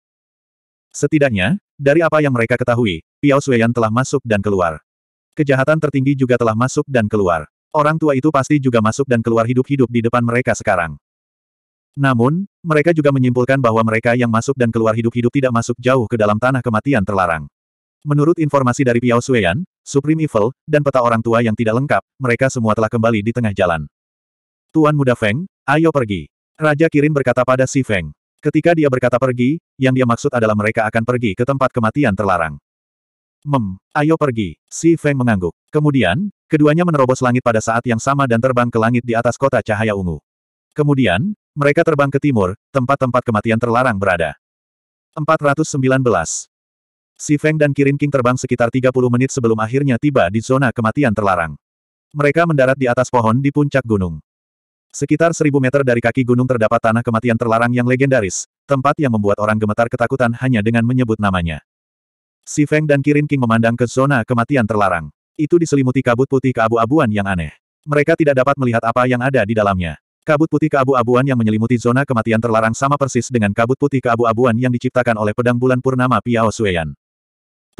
Speaker 1: Setidaknya, dari apa yang mereka ketahui, Piao Suyan telah masuk dan keluar. Kejahatan tertinggi juga telah masuk dan keluar. Orang tua itu pasti juga masuk dan keluar hidup-hidup di depan mereka sekarang. Namun, mereka juga menyimpulkan bahwa mereka yang masuk dan keluar hidup-hidup tidak masuk jauh ke dalam tanah kematian terlarang. Menurut informasi dari Piao Suyan, Supreme Evil, dan peta orang tua yang tidak lengkap, mereka semua telah kembali di tengah jalan. Tuan Muda Feng, ayo pergi. Raja Kirin berkata pada Si Feng. Ketika dia berkata pergi, yang dia maksud adalah mereka akan pergi ke tempat kematian terlarang. Mem, ayo pergi. Si Feng mengangguk. Kemudian, keduanya menerobos langit pada saat yang sama dan terbang ke langit di atas kota cahaya ungu. Kemudian, mereka terbang ke timur, tempat-tempat kematian terlarang berada. 419. Si Feng dan Kirin King terbang sekitar 30 menit sebelum akhirnya tiba di zona kematian terlarang. Mereka mendarat di atas pohon di puncak gunung. Sekitar seribu meter dari kaki gunung terdapat tanah kematian terlarang yang legendaris, tempat yang membuat orang gemetar ketakutan hanya dengan menyebut namanya. Si Feng dan Kirin King memandang ke zona kematian terlarang. Itu diselimuti kabut putih keabu-abuan yang aneh. Mereka tidak dapat melihat apa yang ada di dalamnya. Kabut putih keabu-abuan yang menyelimuti zona kematian terlarang sama persis dengan kabut putih keabu-abuan yang diciptakan oleh pedang bulan purnama Piao Suyan.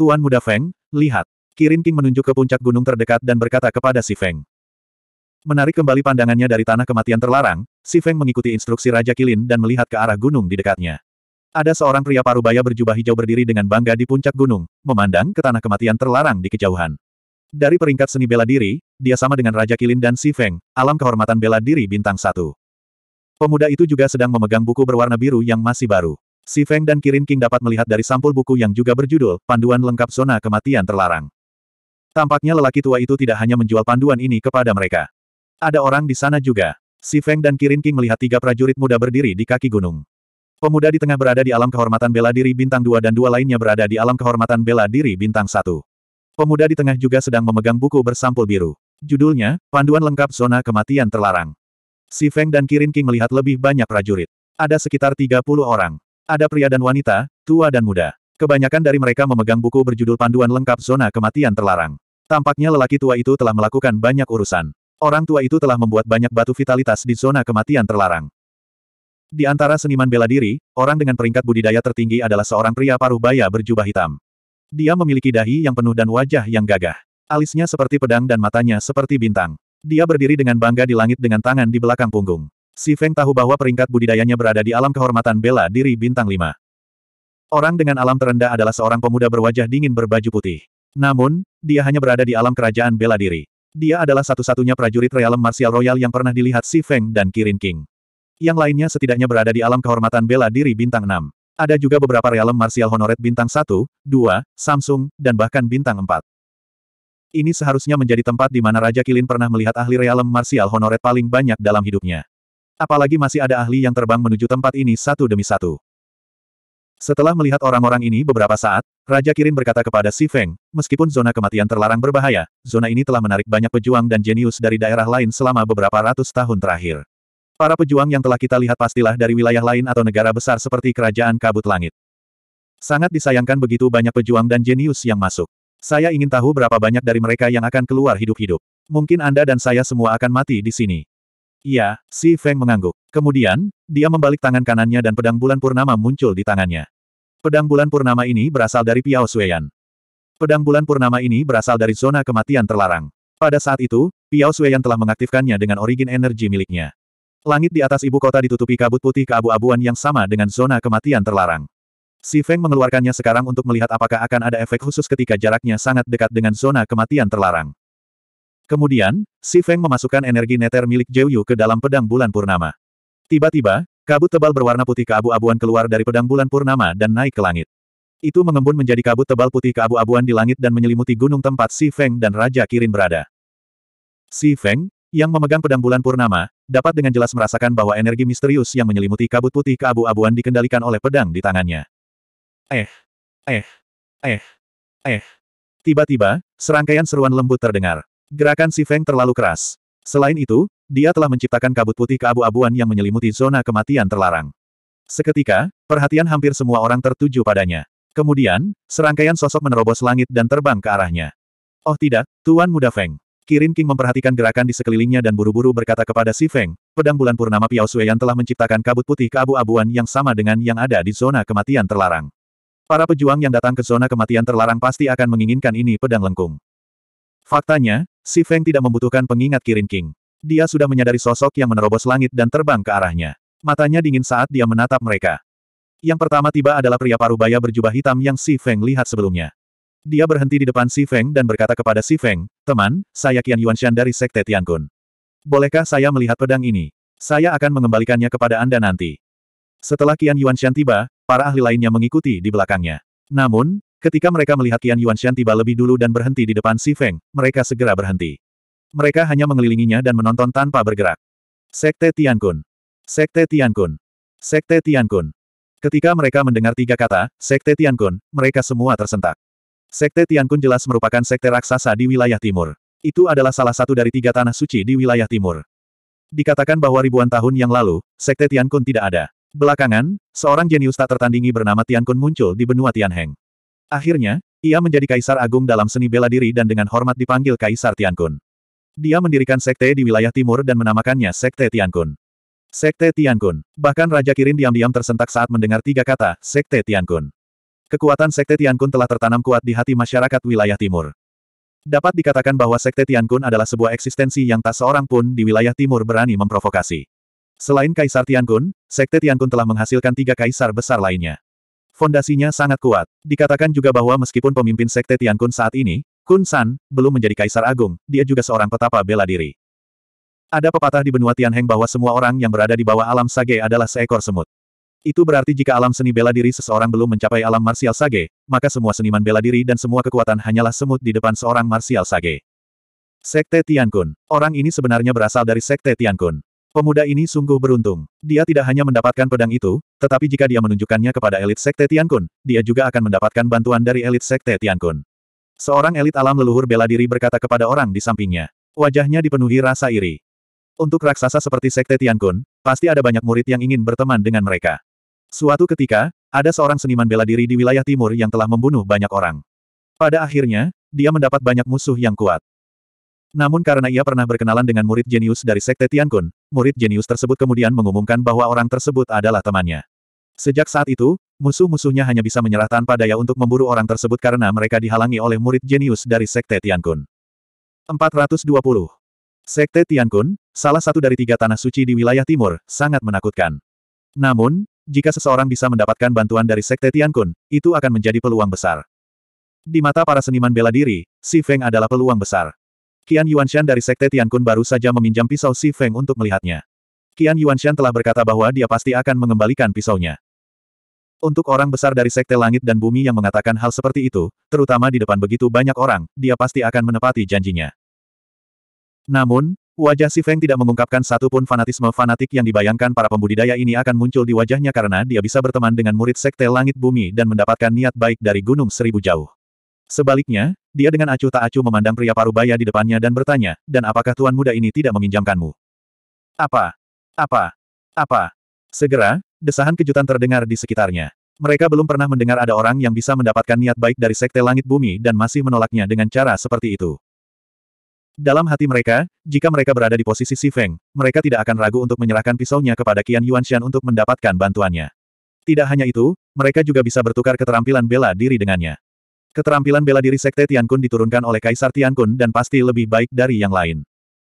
Speaker 1: Tuan muda Feng, lihat. Kirin King menunjuk ke puncak gunung terdekat dan berkata kepada si Feng. Menarik kembali pandangannya dari tanah kematian terlarang, si Feng mengikuti instruksi Raja Kilin dan melihat ke arah gunung di dekatnya. Ada seorang pria parubaya berjubah hijau berdiri dengan bangga di puncak gunung, memandang ke tanah kematian terlarang di kejauhan. Dari peringkat seni bela diri, dia sama dengan Raja Kilin dan Si Feng, alam kehormatan bela diri bintang satu. Pemuda itu juga sedang memegang buku berwarna biru yang masih baru. Si Feng dan Kirin King dapat melihat dari sampul buku yang juga berjudul Panduan Lengkap Zona Kematian Terlarang. Tampaknya lelaki tua itu tidak hanya menjual panduan ini kepada mereka. Ada orang di sana juga. Si Feng dan Kirin King melihat tiga prajurit muda berdiri di kaki gunung. Pemuda di tengah berada di alam kehormatan bela diri bintang Dua dan dua lainnya berada di alam kehormatan bela diri bintang Satu. Pemuda di tengah juga sedang memegang buku bersampul biru. Judulnya, Panduan Lengkap Zona Kematian Terlarang. Si Feng dan Kirin King melihat lebih banyak prajurit. Ada sekitar 30 orang. Ada pria dan wanita, tua dan muda. Kebanyakan dari mereka memegang buku berjudul Panduan Lengkap Zona Kematian Terlarang. Tampaknya lelaki tua itu telah melakukan banyak urusan. Orang tua itu telah membuat banyak batu vitalitas di zona kematian terlarang. Di antara seniman bela diri, orang dengan peringkat budidaya tertinggi adalah seorang pria paruh baya berjubah hitam. Dia memiliki dahi yang penuh dan wajah yang gagah. Alisnya seperti pedang dan matanya seperti bintang. Dia berdiri dengan bangga di langit dengan tangan di belakang punggung. Si Feng tahu bahwa peringkat budidayanya berada di alam kehormatan bela diri bintang lima. Orang dengan alam terendah adalah seorang pemuda berwajah dingin berbaju putih. Namun, dia hanya berada di alam kerajaan bela diri. Dia adalah satu-satunya prajurit realem martial royal yang pernah dilihat Si Feng dan Kirin King. Yang lainnya setidaknya berada di alam kehormatan bela diri bintang enam. Ada juga beberapa realem martial honoret bintang satu, dua, Samsung, dan bahkan bintang empat. Ini seharusnya menjadi tempat di mana Raja Kilin pernah melihat ahli realem marsial honoret paling banyak dalam hidupnya. Apalagi masih ada ahli yang terbang menuju tempat ini satu demi satu. Setelah melihat orang-orang ini beberapa saat, Raja Kirin berkata kepada Si Feng, meskipun zona kematian terlarang berbahaya, zona ini telah menarik banyak pejuang dan jenius dari daerah lain selama beberapa ratus tahun terakhir. Para pejuang yang telah kita lihat pastilah dari wilayah lain atau negara besar seperti Kerajaan Kabut Langit. Sangat disayangkan begitu banyak pejuang dan jenius yang masuk. Saya ingin tahu berapa banyak dari mereka yang akan keluar hidup-hidup. Mungkin Anda dan saya semua akan mati di sini. Iya, si Feng mengangguk. Kemudian, dia membalik tangan kanannya dan pedang bulan purnama muncul di tangannya. Pedang bulan purnama ini berasal dari Piao Sueyan. Pedang bulan purnama ini berasal dari zona kematian terlarang. Pada saat itu, Piao Sueyan telah mengaktifkannya dengan origin energi miliknya. Langit di atas ibu kota ditutupi kabut putih keabu-abuan yang sama dengan zona kematian terlarang. Si Feng mengeluarkannya sekarang untuk melihat apakah akan ada efek khusus ketika jaraknya sangat dekat dengan zona kematian terlarang. Kemudian, Si Feng memasukkan energi neter milik Jiu Yu ke dalam pedang bulan purnama. Tiba-tiba, kabut tebal berwarna putih keabu-abuan keluar dari pedang bulan purnama dan naik ke langit. Itu mengembun menjadi kabut tebal putih keabu-abuan di langit dan menyelimuti gunung tempat Si Feng dan Raja Kirin berada. Si Feng, yang memegang pedang bulan purnama, dapat dengan jelas merasakan bahwa energi misterius yang menyelimuti kabut putih keabu-abuan dikendalikan oleh pedang di tangannya. Eh, eh, eh, eh. Tiba-tiba, serangkaian seruan lembut terdengar. Gerakan si Feng terlalu keras. Selain itu, dia telah menciptakan kabut putih keabu-abuan yang menyelimuti zona kematian terlarang. Seketika, perhatian hampir semua orang tertuju padanya. Kemudian, serangkaian sosok menerobos langit dan terbang ke arahnya. Oh tidak, Tuan Muda Feng. Kirin King memperhatikan gerakan di sekelilingnya dan buru-buru berkata kepada si Feng, pedang bulan purnama Piao Suyan telah menciptakan kabut putih keabu-abuan yang sama dengan yang ada di zona kematian terlarang. Para pejuang yang datang ke zona kematian terlarang pasti akan menginginkan ini pedang lengkung. Faktanya, Si Feng tidak membutuhkan pengingat Kirin King. Dia sudah menyadari sosok yang menerobos langit dan terbang ke arahnya. Matanya dingin saat dia menatap mereka. Yang pertama tiba adalah pria parubaya berjubah hitam yang Si Feng lihat sebelumnya. Dia berhenti di depan Si Feng dan berkata kepada Si Feng, Teman, saya Qian Yuanshan dari Sekte Tiankun. Bolehkah saya melihat pedang ini? Saya akan mengembalikannya kepada Anda nanti. Setelah Qian Yuanshan tiba, Para ahli lainnya mengikuti di belakangnya. Namun, ketika mereka melihat Qian Yuanshan tiba lebih dulu dan berhenti di depan Si Feng, mereka segera berhenti. Mereka hanya mengelilinginya dan menonton tanpa bergerak. Sekte Tiankun. Sekte Tiankun. Sekte Tiankun. Ketika mereka mendengar tiga kata, Sekte Tiankun, mereka semua tersentak. Sekte Tiankun jelas merupakan sekte raksasa di wilayah timur. Itu adalah salah satu dari tiga tanah suci di wilayah timur. Dikatakan bahwa ribuan tahun yang lalu, Sekte Tiankun tidak ada. Belakangan, seorang jenius tak tertandingi bernama Tian Kun muncul di benua Tianheng. Akhirnya, ia menjadi kaisar agung dalam seni bela diri dan dengan hormat dipanggil Kaisar Tian Kun. Dia mendirikan sekte di wilayah timur dan menamakannya Sekte Tian Kun. Sekte Tian Kun. Bahkan Raja Kirin diam-diam tersentak saat mendengar tiga kata, Sekte Tian Kun. Kekuatan Sekte Tian Kun telah tertanam kuat di hati masyarakat wilayah timur. Dapat dikatakan bahwa Sekte Tian Kun adalah sebuah eksistensi yang tak seorang pun di wilayah timur berani memprovokasi. Selain Kaisar Tian Kun, Sekte Tiankun telah menghasilkan tiga kaisar besar lainnya. Fondasinya sangat kuat. Dikatakan juga bahwa meskipun pemimpin Sekte Tiankun saat ini, Kun San, belum menjadi kaisar agung, dia juga seorang petapa bela diri. Ada pepatah di benua Tianheng bahwa semua orang yang berada di bawah alam sage adalah seekor semut. Itu berarti jika alam seni bela diri seseorang belum mencapai alam marsial sage, maka semua seniman bela diri dan semua kekuatan hanyalah semut di depan seorang marsial sage. Sekte Tiankun. Orang ini sebenarnya berasal dari Sekte Tiankun. Pemuda ini sungguh beruntung. Dia tidak hanya mendapatkan pedang itu, tetapi jika dia menunjukkannya kepada elit sekte Tiankun, dia juga akan mendapatkan bantuan dari elit sekte Tiankun. Seorang elit alam leluhur bela diri berkata kepada orang di sampingnya. Wajahnya dipenuhi rasa iri. Untuk raksasa seperti sekte Tiankun, pasti ada banyak murid yang ingin berteman dengan mereka. Suatu ketika, ada seorang seniman bela diri di wilayah timur yang telah membunuh banyak orang. Pada akhirnya, dia mendapat banyak musuh yang kuat. Namun karena ia pernah berkenalan dengan murid jenius dari Sekte Tiankun, murid jenius tersebut kemudian mengumumkan bahwa orang tersebut adalah temannya. Sejak saat itu, musuh-musuhnya hanya bisa menyerah tanpa daya untuk memburu orang tersebut karena mereka dihalangi oleh murid jenius dari Sekte Tiankun. 420. Sekte Tiankun, salah satu dari tiga tanah suci di wilayah timur, sangat menakutkan. Namun, jika seseorang bisa mendapatkan bantuan dari Sekte Tiankun, itu akan menjadi peluang besar. Di mata para seniman bela diri, Si Feng adalah peluang besar. Qian Yuanshan dari Sekte Tiankun baru saja meminjam pisau Si Feng untuk melihatnya. Qian Yuanshan telah berkata bahwa dia pasti akan mengembalikan pisaunya. Untuk orang besar dari Sekte Langit dan Bumi yang mengatakan hal seperti itu, terutama di depan begitu banyak orang, dia pasti akan menepati janjinya. Namun, wajah Si Feng tidak mengungkapkan satupun fanatisme fanatik yang dibayangkan para pembudidaya ini akan muncul di wajahnya karena dia bisa berteman dengan murid Sekte Langit Bumi dan mendapatkan niat baik dari Gunung Seribu Jauh. Sebaliknya, dia dengan acuh tak acuh memandang pria parubaya di depannya dan bertanya, dan apakah tuan muda ini tidak meminjamkanmu? Apa? Apa? Apa? Segera, desahan kejutan terdengar di sekitarnya. Mereka belum pernah mendengar ada orang yang bisa mendapatkan niat baik dari Sekte Langit Bumi dan masih menolaknya dengan cara seperti itu. Dalam hati mereka, jika mereka berada di posisi Si Feng, mereka tidak akan ragu untuk menyerahkan pisaunya kepada Qian Yuanshan untuk mendapatkan bantuannya. Tidak hanya itu, mereka juga bisa bertukar keterampilan bela diri dengannya. Keterampilan bela diri Sekte Tiankun diturunkan oleh Kaisar Tiankun dan pasti lebih baik dari yang lain.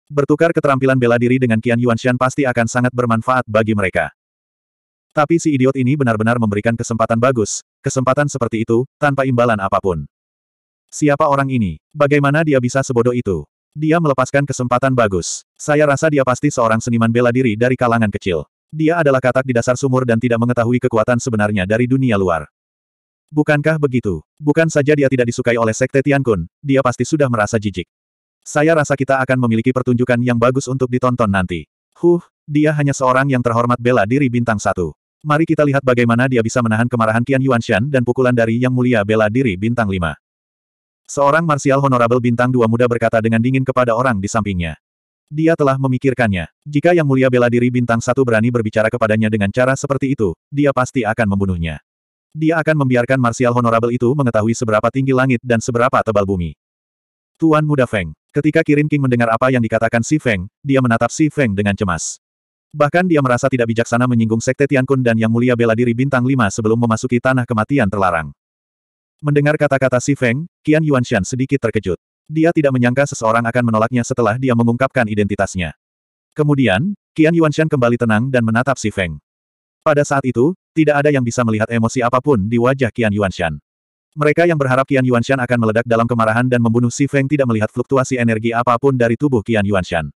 Speaker 1: Bertukar keterampilan bela diri dengan Qian Yuanshan pasti akan sangat bermanfaat bagi mereka. Tapi si idiot ini benar-benar memberikan kesempatan bagus, kesempatan seperti itu, tanpa imbalan apapun. Siapa orang ini? Bagaimana dia bisa sebodoh itu? Dia melepaskan kesempatan bagus. Saya rasa dia pasti seorang seniman bela diri dari kalangan kecil. Dia adalah katak di dasar sumur dan tidak mengetahui kekuatan sebenarnya dari dunia luar. Bukankah begitu? Bukan saja dia tidak disukai oleh Sekte Tiankun, dia pasti sudah merasa jijik. Saya rasa kita akan memiliki pertunjukan yang bagus untuk ditonton nanti. Huh, dia hanya seorang yang terhormat bela diri bintang satu. Mari kita lihat bagaimana dia bisa menahan kemarahan Qian Yuanshan dan pukulan dari Yang Mulia Bela Diri Bintang lima. Seorang marsial honorable bintang dua muda berkata dengan dingin kepada orang di sampingnya. Dia telah memikirkannya. Jika Yang Mulia Bela Diri Bintang satu berani berbicara kepadanya dengan cara seperti itu, dia pasti akan membunuhnya. Dia akan membiarkan Marsial Honorable itu mengetahui seberapa tinggi langit dan seberapa tebal bumi. Tuan Muda Feng. Ketika Kirin King mendengar apa yang dikatakan Si Feng, dia menatap Si Feng dengan cemas. Bahkan dia merasa tidak bijaksana menyinggung Sekte Tian Kun dan Yang Mulia Bela Diri Bintang Lima sebelum memasuki Tanah Kematian Terlarang. Mendengar kata-kata Si Feng, Qian Yuanshan sedikit terkejut. Dia tidak menyangka seseorang akan menolaknya setelah dia mengungkapkan identitasnya. Kemudian, Qian Yuanshan kembali tenang dan menatap Si Feng. Pada saat itu, tidak ada yang bisa melihat emosi apapun di wajah Qian Yuanshan. Mereka yang berharap Qian Yuanshan akan meledak dalam kemarahan dan membunuh Si Feng tidak melihat fluktuasi energi apapun dari tubuh Qian Yuanshan.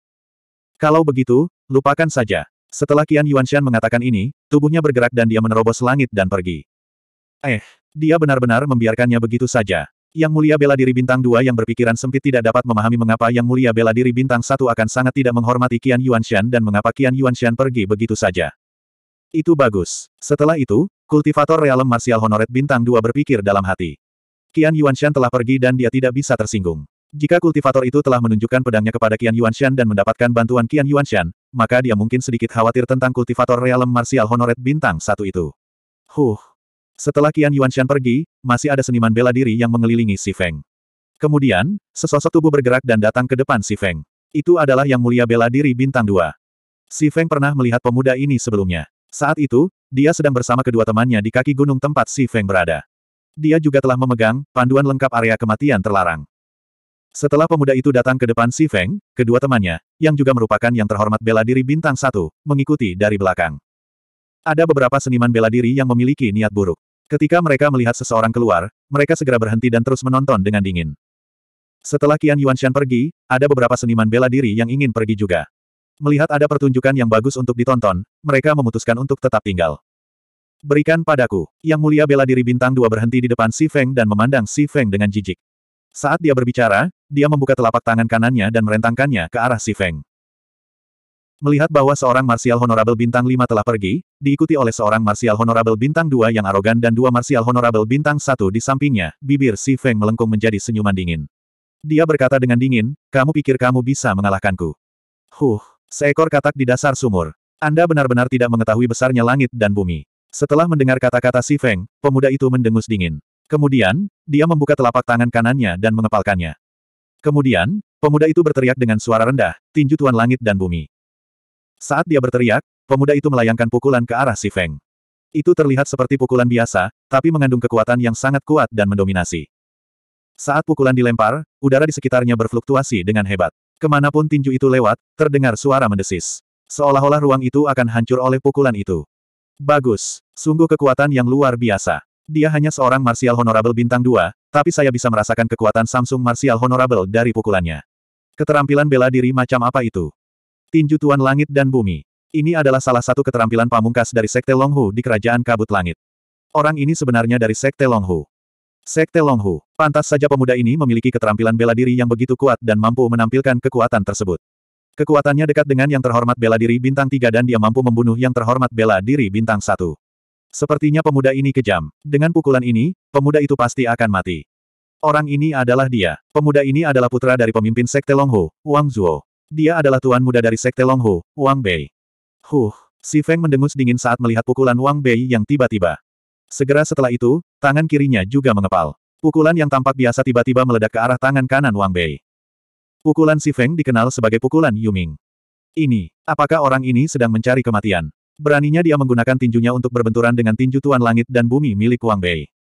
Speaker 1: Kalau begitu, lupakan saja. Setelah Qian Yuanshan mengatakan ini, tubuhnya bergerak dan dia menerobos langit dan pergi. Eh, dia benar-benar membiarkannya begitu saja. Yang mulia bela diri bintang dua yang berpikiran sempit tidak dapat memahami mengapa yang mulia bela diri bintang satu akan sangat tidak menghormati Qian Yuanshan dan mengapa Qian Yuanshan pergi begitu saja. Itu bagus. Setelah itu, kultivator realem Martial honoret bintang 2 berpikir dalam hati. Qian Yuanshan telah pergi dan dia tidak bisa tersinggung. Jika kultivator itu telah menunjukkan pedangnya kepada Qian Yuanshan dan mendapatkan bantuan Qian Yuanshan, maka dia mungkin sedikit khawatir tentang kultivator realem Martial honoret bintang satu itu. Huh. Setelah Qian Yuanshan pergi, masih ada seniman bela diri yang mengelilingi Si Feng. Kemudian, sesosok tubuh bergerak dan datang ke depan Si Feng. Itu adalah Yang Mulia Bela Diri Bintang 2. Si Feng pernah melihat pemuda ini sebelumnya. Saat itu, dia sedang bersama kedua temannya di kaki gunung tempat Si Feng berada. Dia juga telah memegang panduan lengkap area kematian terlarang. Setelah pemuda itu datang ke depan Si Feng, kedua temannya, yang juga merupakan yang terhormat bela diri bintang satu, mengikuti dari belakang. Ada beberapa seniman bela diri yang memiliki niat buruk. Ketika mereka melihat seseorang keluar, mereka segera berhenti dan terus menonton dengan dingin. Setelah Qian Yuanshan pergi, ada beberapa seniman bela diri yang ingin pergi juga. Melihat ada pertunjukan yang bagus untuk ditonton, mereka memutuskan untuk tetap tinggal. Berikan padaku. Yang mulia bela diri bintang dua berhenti di depan Si Feng dan memandang Si Feng dengan jijik. Saat dia berbicara, dia membuka telapak tangan kanannya dan merentangkannya ke arah Si Feng. Melihat bahwa seorang marsial Honorable bintang 5 telah pergi, diikuti oleh seorang marsial Honorable bintang 2 yang arogan dan dua marsial Honorable bintang 1 di sampingnya, bibir Si Feng melengkung menjadi senyuman dingin. Dia berkata dengan dingin, kamu pikir kamu bisa mengalahkanku? Huh, Seekor katak di dasar sumur. Anda benar-benar tidak mengetahui besarnya langit dan bumi. Setelah mendengar kata-kata si Feng, pemuda itu mendengus dingin. Kemudian, dia membuka telapak tangan kanannya dan mengepalkannya. Kemudian, pemuda itu berteriak dengan suara rendah, tinju Tuan Langit dan Bumi. Saat dia berteriak, pemuda itu melayangkan pukulan ke arah si Feng. Itu terlihat seperti pukulan biasa, tapi mengandung kekuatan yang sangat kuat dan mendominasi. Saat pukulan dilempar, udara di sekitarnya berfluktuasi dengan hebat. Kemanapun tinju itu lewat, terdengar suara mendesis. Seolah-olah ruang itu akan hancur oleh pukulan itu. Bagus. Sungguh kekuatan yang luar biasa. Dia hanya seorang Martial Honorable bintang 2, tapi saya bisa merasakan kekuatan Samsung Martial Honorable dari pukulannya. Keterampilan bela diri macam apa itu? Tinju Tuan Langit dan Bumi. Ini adalah salah satu keterampilan pamungkas dari Sekte Longhu di Kerajaan Kabut Langit. Orang ini sebenarnya dari Sekte Longhu. Sekte Longhu. Pantas saja pemuda ini memiliki keterampilan bela diri yang begitu kuat dan mampu menampilkan kekuatan tersebut. Kekuatannya dekat dengan yang terhormat bela diri bintang tiga dan dia mampu membunuh yang terhormat bela diri bintang satu. Sepertinya pemuda ini kejam. Dengan pukulan ini, pemuda itu pasti akan mati. Orang ini adalah dia. Pemuda ini adalah putra dari pemimpin Sekte Longhu, Wang Zuo. Dia adalah tuan muda dari Sekte Longhu, Wang Bei. Huh, Si Feng mendengus dingin saat melihat pukulan Wang Bei yang tiba-tiba. Segera setelah itu, tangan kirinya juga mengepal. Pukulan yang tampak biasa tiba-tiba meledak ke arah tangan kanan Wang Bei. Pukulan Si Feng dikenal sebagai pukulan Yuming. Ini, apakah orang ini sedang mencari kematian? Beraninya dia menggunakan tinjunya untuk berbenturan dengan tinju Tuan Langit dan Bumi milik Wang Bei.